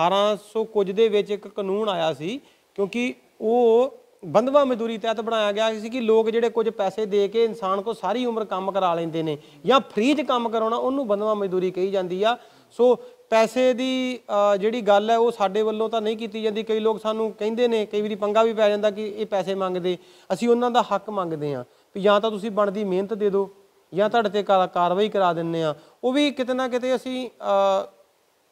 1800 ਕੁਝ ਦੇ ਵਿੱਚ ਇੱਕ ਕਾਨੂੰਨ ਆਇਆ ਸੀ ਕਿਉਂਕਿ ਉਹ ਬੰਦਵਾ ਮਜ਼ਦੂਰੀ ਤਹਿਤ ਬਣਾਇਆ ਗਿਆ ਸੀ ਕਿ ਲੋਕ ਜਿਹੜੇ ਕੁਝ ਪੈਸੇ ਦੇ ਕੇ ਇਨਸਾਨ ਕੋ ਸਾਰੀ ਉਮਰ ਕੰਮ ਕਰਾ ਲੈਂਦੇ ਨੇ ਜਾਂ ਫ੍ਰੀ 'ਚ ਕੰਮ ਕਰਾਉਣਾ ਉਹਨੂੰ ਬੰਦਵਾ ਮਜ਼ਦੂਰੀ ਕਹੀ ਜਾਂਦੀ ਆ ਸੋ ਪੈਸੇ ਦੀ ਜਿਹੜੀ ਗੱਲ ਹੈ ਉਹ ਸਾਡੇ ਵੱਲੋਂ ਤਾਂ ਨਹੀਂ ਕੀਤੀ ਜਾਂਦੀ ਕਈ ਲੋਕ ਸਾਨੂੰ ਕਹਿੰਦੇ ਨੇ ਕਈ ਵਾਰੀ ਪੰਗਾ ਵੀ ਪੈ ਜਾਂਦਾ ਕਿ ਇਹ ਪੈਸੇ ਮੰਗਦੇ ਅਸੀਂ ਉਹਨਾਂ ਦਾ ਹੱਕ ਮੰਗਦੇ ਆ ਵੀ ਜਾਂ ਤਾਂ ਤੁਸੀਂ ਬਣਦੀ ਮਿਹਨਤ ਦੇ ਦਿਓ ਜਾਂ ਤੁਹਾਡੇ ਤੇ ਕਾਰਵਾਈ ਕਰਾ ਦਿੰਨੇ ਆ ਉਹ ਵੀ ਕਿਤੇ ਨਾ ਕਿਤੇ ਅਸੀਂ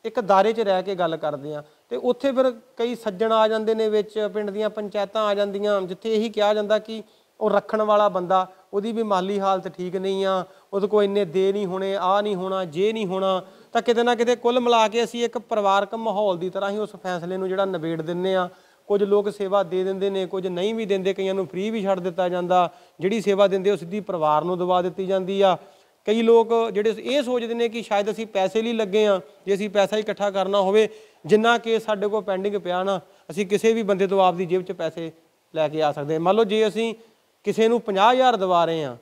ਇੱਕ ਦਾਰੇ 'ਚ ਰਹਿ ਕੇ ਗੱਲ ਕਰਦੇ ਆ ਤੇ ਉੱਥੇ ਫਿਰ ਕਈ ਸੱਜਣ ਆ ਜਾਂਦੇ ਨੇ ਵਿੱਚ ਪਿੰਡ ਦੀਆਂ ਪੰਚਾਇਤਾਂ ਆ ਜਾਂਦੀਆਂ ਜਿੱਥੇ ਇਹੀ ਕਿਹਾ ਜਾਂਦਾ ਕਿ ਉਹ ਰੱਖਣ ਵਾਲਾ ਬੰਦਾ ਉਹਦੀ ਵੀ ਮਾਲੀ ਹਾਲਤ ਠੀਕ ਨਹੀਂ ਆ ਉਹਦੇ ਕੋਲ ਇੰਨੇ ਦੇ ਨਹੀਂ ਹੋਣੇ ਆ ਨਹੀਂ ਹੋਣਾ ਜੇ ਨਹੀਂ ਹੋਣਾ ਤਾਂ ਕਿਤੇ ਨਾ ਕਿਤੇ ਕੁੱਲ ਮਿਲਾ ਕੇ ਅਸੀਂ ਇੱਕ ਪਰਿਵਾਰਕ ਮਾਹੌਲ ਦੀ ਤਰ੍ਹਾਂ ਹੀ ਉਸ ਫੈਸਲੇ ਨੂੰ ਜਿਹੜਾ ਨਵੇੜ ਦਿੰਨੇ ਆ ਕੁਝ ਲੋਕ ਸੇਵਾ ਦੇ ਦਿੰਦੇ ਨੇ ਕੁਝ ਨਹੀਂ ਵੀ ਦਿੰਦੇ ਕਈਆਂ ਨੂੰ ਫ੍ਰੀ ਵੀ ਛੱਡ ਦਿੱਤਾ ਜਾਂਦਾ ਜਿਹੜੀ ਸੇਵਾ ਦਿੰਦੇ ਉਹ ਸਿੱਧੀ ਪਰਿਵਾਰ ਨੂੰ ਦਵਾ ਦਿੱਤੀ ਜਾਂਦੀ ਆ ਕਈ ਲੋਕ ਜਿਹੜੇ ਇਹ ਸੋਚਦੇ ਨੇ ਕਿ ਸ਼ਾਇਦ ਅਸੀਂ ਪੈਸੇ ਲਈ ਲੱਗੇ ਆ ਜੇ ਅਸੀਂ ਪੈਸਾ ਇਕੱਠਾ ਕਰਨਾ ਹੋਵੇ ਜਿੰਨਾ ਕਿ ਸਾਡੇ ਕੋਲ ਪੈਂਡਿੰਗ ਪਿਆ ਨਾ ਅਸੀਂ ਕਿਸੇ ਵੀ ਬੰਦੇ ਤੋਂ ਆਪਦੀ ਜੇਬ 'ਚ ਪੈਸੇ ਲੈ ਕੇ ਆ ਸਕਦੇ ਹਾਂ ਮੰਨ ਲਓ ਜੇ ਅਸੀਂ ਕਿਸੇ ਨੂੰ 50000 ਦਵਾ ਰਹੇ ਆ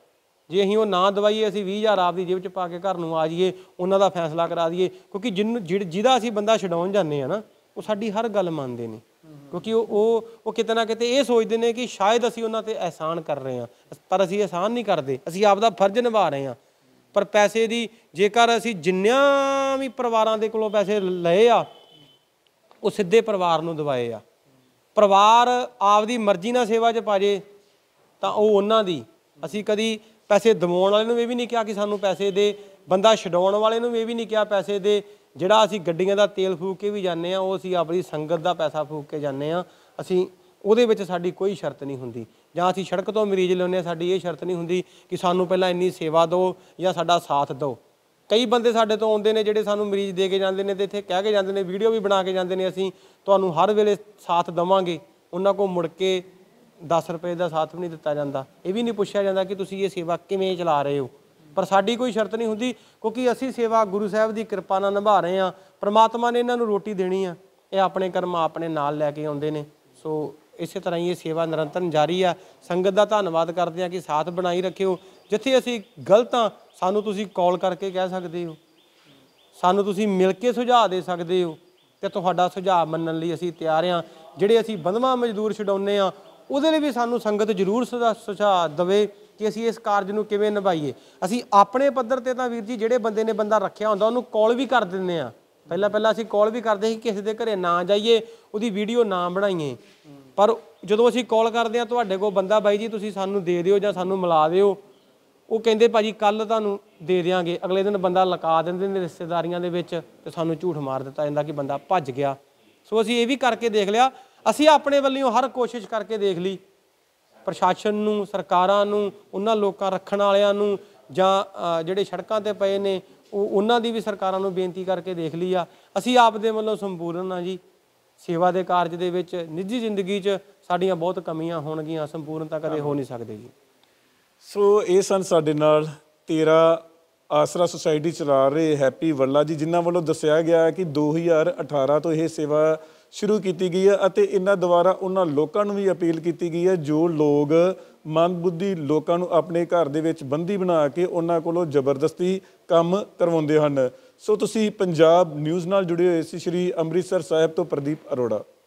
ਜੇ ਅਸੀਂ ਉਹ ਨਾ ਦਵਾਈਏ ਅਸੀਂ 20000 ਆਪਦੀ ਜੇਬ 'ਚ ਪਾ ਕੇ ਘਰ ਨੂੰ ਆ ਜਾਈਏ ਉਹਨਾਂ ਦਾ ਫੈਸਲਾ ਕਰਾ ਦਈਏ ਕਿਉਂਕਿ ਜਿੰਨ ਜਿਹਦਾ ਅਸੀਂ ਬੰਦਾ ਛਡਾਉਣ ਜਾਂਦੇ ਆ ਨਾ ਉਹ ਸਾਡੀ ਹਰ ਗੱਲ ਮੰਨਦੇ ਨੇ ਕਿਉਂਕਿ ਉਹ ਉਹ ਉਹ ਕਿਤੇ ਨਾ ਕਿਤੇ ਇਹ ਸੋਚਦੇ ਨੇ ਕਿ ਸ਼ਾਇਦ ਅਸੀਂ ਉਹਨਾਂ ਤੇ ਅਹਿਸਾਨ ਕਰ ਰਹੇ ਹਾਂ ਪਰ ਅਸੀਂ ਅਹਿਸਾਨ ਨਹੀਂ ਕਰਦੇ ਅਸੀਂ ਆਪ ਦਾ ਫਰਜ਼ ਨਿਭਾ ਰਹੇ ਹਾਂ ਪਰ ਪੈਸੇ ਦੀ ਜੇਕਰ ਅਸੀਂ ਜਿੰਨਿਆਂ ਵੀ ਪਰਿਵਾਰਾਂ ਦੇ ਕੋਲੋਂ ਪੈਸੇ ਲਏ ਆ ਉਹ ਸਿੱਧੇ ਪਰਿਵਾਰ ਨੂੰ ਦਵਾਏ ਆ ਪਰਿਵਾਰ ਆਪਦੀ ਮਰਜ਼ੀ ਨਾਲ ਸੇਵਾ 'ਚ ਪਾਜੇ ਤਾਂ ਉਹ ਉਹਨਾਂ ਦੀ ਅਸੀਂ ਕਦੀ ਪੈਸੇ ਦਿਵਾਉਣ ਵਾਲੇ ਨੂੰ ਇਹ ਵੀ ਨਹੀਂ ਕਿਹਾ ਕਿ ਸਾਨੂੰ ਪੈਸੇ ਦੇ ਬੰਦਾ ਛਡਾਉਣ ਵਾਲੇ ਨੂੰ ਇਹ ਵੀ ਨਹੀਂ ਕਿਹਾ ਪੈਸੇ ਦੇ ਜਿਹੜਾ ਅਸੀਂ ਗੱਡੀਆਂ ਦਾ ਤੇਲ ਫੂਕ ਕੇ ਵੀ ਜਾਂਦੇ ਆ ਉਹ ਅਸੀਂ ਆਪਣੀ ਸੰਗਤ ਦਾ ਪੈਸਾ ਫੂਕ ਕੇ ਜਾਂਦੇ ਆ ਅਸੀਂ ਉਹਦੇ ਵਿੱਚ ਸਾਡੀ ਕੋਈ ਸ਼ਰਤ ਨਹੀਂ ਹੁੰਦੀ ਜਾਂ ਅਸੀਂ ਸੜਕ ਤੋਂ ਮਰੀਜ਼ ਲਿਆਉਂਦੇ ਆ ਸਾਡੀ ਇਹ ਸ਼ਰਤ ਨਹੀਂ ਹੁੰਦੀ ਕਿ ਸਾਨੂੰ ਪਹਿਲਾਂ ਇੰਨੀ ਸੇਵਾ ਦਿਓ ਜਾਂ ਸਾਡਾ ਸਾਥ ਦਿਓ ਕਈ ਬੰਦੇ ਸਾਡੇ ਤੋਂ ਆਉਂਦੇ ਨੇ ਜਿਹੜੇ ਸਾਨੂੰ ਮਰੀਜ਼ ਦੇ ਕੇ ਜਾਂਦੇ ਨੇ ਤੇ ਇੱਥੇ ਕਹਿ ਕੇ ਜਾਂਦੇ ਨੇ ਵੀਡੀਓ ਵੀ ਬਣਾ ਕੇ ਜਾਂਦੇ ਨੇ ਅਸੀਂ ਤੁਹਾਨੂੰ ਹਰ ਵੇਲੇ ਸਾਥ ਦਵਾਂਗੇ ਉਹਨਾਂ ਕੋ ਮੁੜ ਕੇ 10 ਰੁਪਏ ਦਾ ਸਾਥ ਵੀ ਨਹੀਂ ਦਿੱਤਾ ਜਾਂਦਾ ਇਹ ਵੀ ਨਹੀਂ ਪੁੱਛਿਆ ਜਾਂਦਾ ਕਿ ਤੁਸੀਂ ਇਹ ਸੇਵਾ ਕਿਵੇਂ ਚਲਾ ਰਹੇ ਹੋ ਪਰ ਸਾਡੀ ਕੋਈ ਸ਼ਰਤ ਨਹੀਂ ਹੁੰਦੀ ਕਿਉਂਕਿ ਅਸੀਂ ਸੇਵਾ ਗੁਰੂ ਸਾਹਿਬ ਦੀ ਕਿਰਪਾ ਨਾਲ ਨਿਭਾ ਰਹੇ ਹਾਂ ਪ੍ਰਮਾਤਮਾ ਨੇ ਇਹਨਾਂ ਨੂੰ ਰੋਟੀ ਦੇਣੀ ਆ ਇਹ ਆਪਣੇ ਕਰਮ ਆਪਣੇ ਨਾਲ ਲੈ ਕੇ ਆਉਂਦੇ ਨੇ ਸੋ ਇਸੇ ਤਰ੍ਹਾਂ ਹੀ ਇਹ ਸੇਵਾ ਨਿਰੰਤਰ ਜਾਰੀ ਆ ਸੰਗਤ ਦਾ ਧੰਨਵਾਦ ਕਰਦੇ ਆ ਕਿ ਸਾਥ ਬਣਾਈ ਰੱਖਿਓ ਜਿੱਥੇ ਅਸੀਂ ਗਲਤ ਆ ਸਾਨੂੰ ਤੁਸੀਂ ਕਾਲ ਕਰਕੇ ਕਹਿ ਸਕਦੇ ਹੋ ਸਾਨੂੰ ਤੁਸੀਂ ਮਿਲ ਕੇ ਸੁਝਾਅ ਦੇ ਸਕਦੇ ਹੋ ਤੇ ਤੁਹਾਡਾ ਸੁਝਾਅ ਮੰਨਣ ਲਈ ਅਸੀਂ ਤਿਆਰ ਆ ਜਿਹੜੇ ਅਸੀਂ ਬੰਦਵਾ ਮਜ਼ਦੂਰ ਛਡਾਉਨੇ ਆ ਉਹਦੇ ਲਈ ਵੀ ਸਾਨੂੰ ਸੰਗਤ ਜ਼ਰੂਰ ਸੁਝਾਅ ਦਵੇ ਕਿ ਅਸੀਂ ਇਸ ਕਾਰਜ ਨੂੰ ਕਿਵੇਂ ਨਿਭਾਈਏ ਅਸੀਂ ਆਪਣੇ ਪੱਧਰ ਤੇ ਤਾਂ ਵੀਰ ਜੀ ਜਿਹੜੇ ਬੰਦੇ ਨੇ ਬੰਦਾ ਰੱਖਿਆ ਹੁੰਦਾ ਉਹਨੂੰ ਕਾਲ ਵੀ ਕਰ ਦਿੰਦੇ ਆ ਪਹਿਲਾਂ ਪਹਿਲਾਂ ਅਸੀਂ ਕਾਲ ਵੀ ਕਰਦੇ ਸੀ ਕਿਸੇ ਦੇ ਘਰੇ ਨਾ ਜਾਈਏ ਉਹਦੀ ਵੀਡੀਓ ਨਾ ਬਣਾਈਏ ਪਰ ਜਦੋਂ ਅਸੀਂ ਕਾਲ ਕਰਦੇ ਆ ਤੁਹਾਡੇ ਕੋਲ ਬੰਦਾ ਬਾਈ ਜੀ ਤੁਸੀਂ ਸਾਨੂੰ ਦੇ ਦਿਓ ਜਾਂ ਸਾਨੂੰ ਮਿਲਾ ਦਿਓ ਉਹ ਕਹਿੰਦੇ ਭਾਜੀ ਕੱਲ ਤੁਹਾਨੂੰ ਦੇ ਦੇਾਂਗੇ ਅਗਲੇ ਦਿਨ ਬੰਦਾ ਲਕਾ ਦਿੰਦੇ ਨੇ ਰਿਸ਼ਤੇਦਾਰੀਆਂ ਦੇ ਵਿੱਚ ਤੇ ਸਾਨੂੰ ਝੂਠ ਮਾਰ ਦਿੱਤਾ ਜਾਂਦਾ ਕਿ ਬੰਦਾ ਭੱਜ ਗਿਆ ਸੋ ਅਸੀਂ ਇਹ ਵੀ ਕਰਕੇ ਦੇਖ ਲਿਆ ਅਸੀਂ ਆਪਣੇ ਵੱਲੋਂ ਹਰ ਕੋਸ਼ਿਸ਼ ਕਰਕੇ ਦੇਖ ਲਈ ਪ੍ਰਸ਼ਾਸਨ ਨੂੰ ਸਰਕਾਰਾਂ ਨੂੰ ਉਹਨਾਂ ਲੋਕਾਂ ਰੱਖਣ ਵਾਲਿਆਂ ਨੂੰ ਜਾਂ ਜਿਹੜੇ ਸੜਕਾਂ ਤੇ ਪਏ ਨੇ ਉਹ ਉਹਨਾਂ ਦੀ ਵੀ ਸਰਕਾਰਾਂ ਨੂੰ ਬੇਨਤੀ ਕਰਕੇ ਦੇਖ ਲਈ ਆ ਅਸੀਂ ਆਪ ਦੇ ਵੱਲੋਂ ਸੰਪੂਰਨ ਆ ਜੀ ਸੇਵਾ ਦੇ ਕਾਰਜ ਦੇ ਵਿੱਚ ਨਿੱਜੀ ਜ਼ਿੰਦਗੀ 'ਚ ਸਾਡੀਆਂ ਬਹੁਤ ਕਮੀਆਂ ਹੋਣਗੀਆਂ ਸੰਪੂਰਨਤਾ ਕਦੇ ਹੋ ਨਹੀਂ ਸਕਦੇ ਜੀ ਸੋ ਇਹ ਸਨ ਸਾਡੇ ਨਾਲ 13 ਆਸਰਾ ਸੁਸਾਇਟੀ ਚਲਾ ਰਹੇ ਹੈਪੀ ਵੱਲਾ ਜੀ ਜਿਨ੍ਹਾਂ ਵੱਲੋਂ ਦੱਸਿਆ ਗਿਆ ਕਿ 2018 ਤੋਂ ਇਹ ਸੇਵਾ ਸ਼ੁਰੂ ਕੀਤੀ ਗਈ ਹੈ ਅਤੇ ਇਹਨਾਂ ਦੁਆਰਾ ਉਹਨਾਂ ਲੋਕਾਂ ਨੂੰ ਵੀ ਅਪੀਲ ਕੀਤੀ ਗਈ ਹੈ ਜੋ ਲੋਕ ਮਨਬੁੱਧੀ ਲੋਕਾਂ ਨੂੰ ਆਪਣੇ ਘਰ ਦੇ ਵਿੱਚ ਬੰਦੀ ਬਣਾ ਕੇ ਉਹਨਾਂ ਕੋਲੋਂ ਜ਼ਬਰਦਸਤੀ ਕੰਮ ਕਰਵਾਉਂਦੇ ਹਨ ਸੋ ਤੁਸੀਂ ਪੰਜਾਬ ਨਿਊਜ਼ ਨਾਲ ਜੁੜੇ ਹੋਏ ਸੀ ਸ਼੍ਰੀ ਅੰਮ੍ਰਿਤਸਰ ਸਾਹਿਬ ਤੋਂ ਪ੍ਰਦੀਪ ਅਰੋੜਾ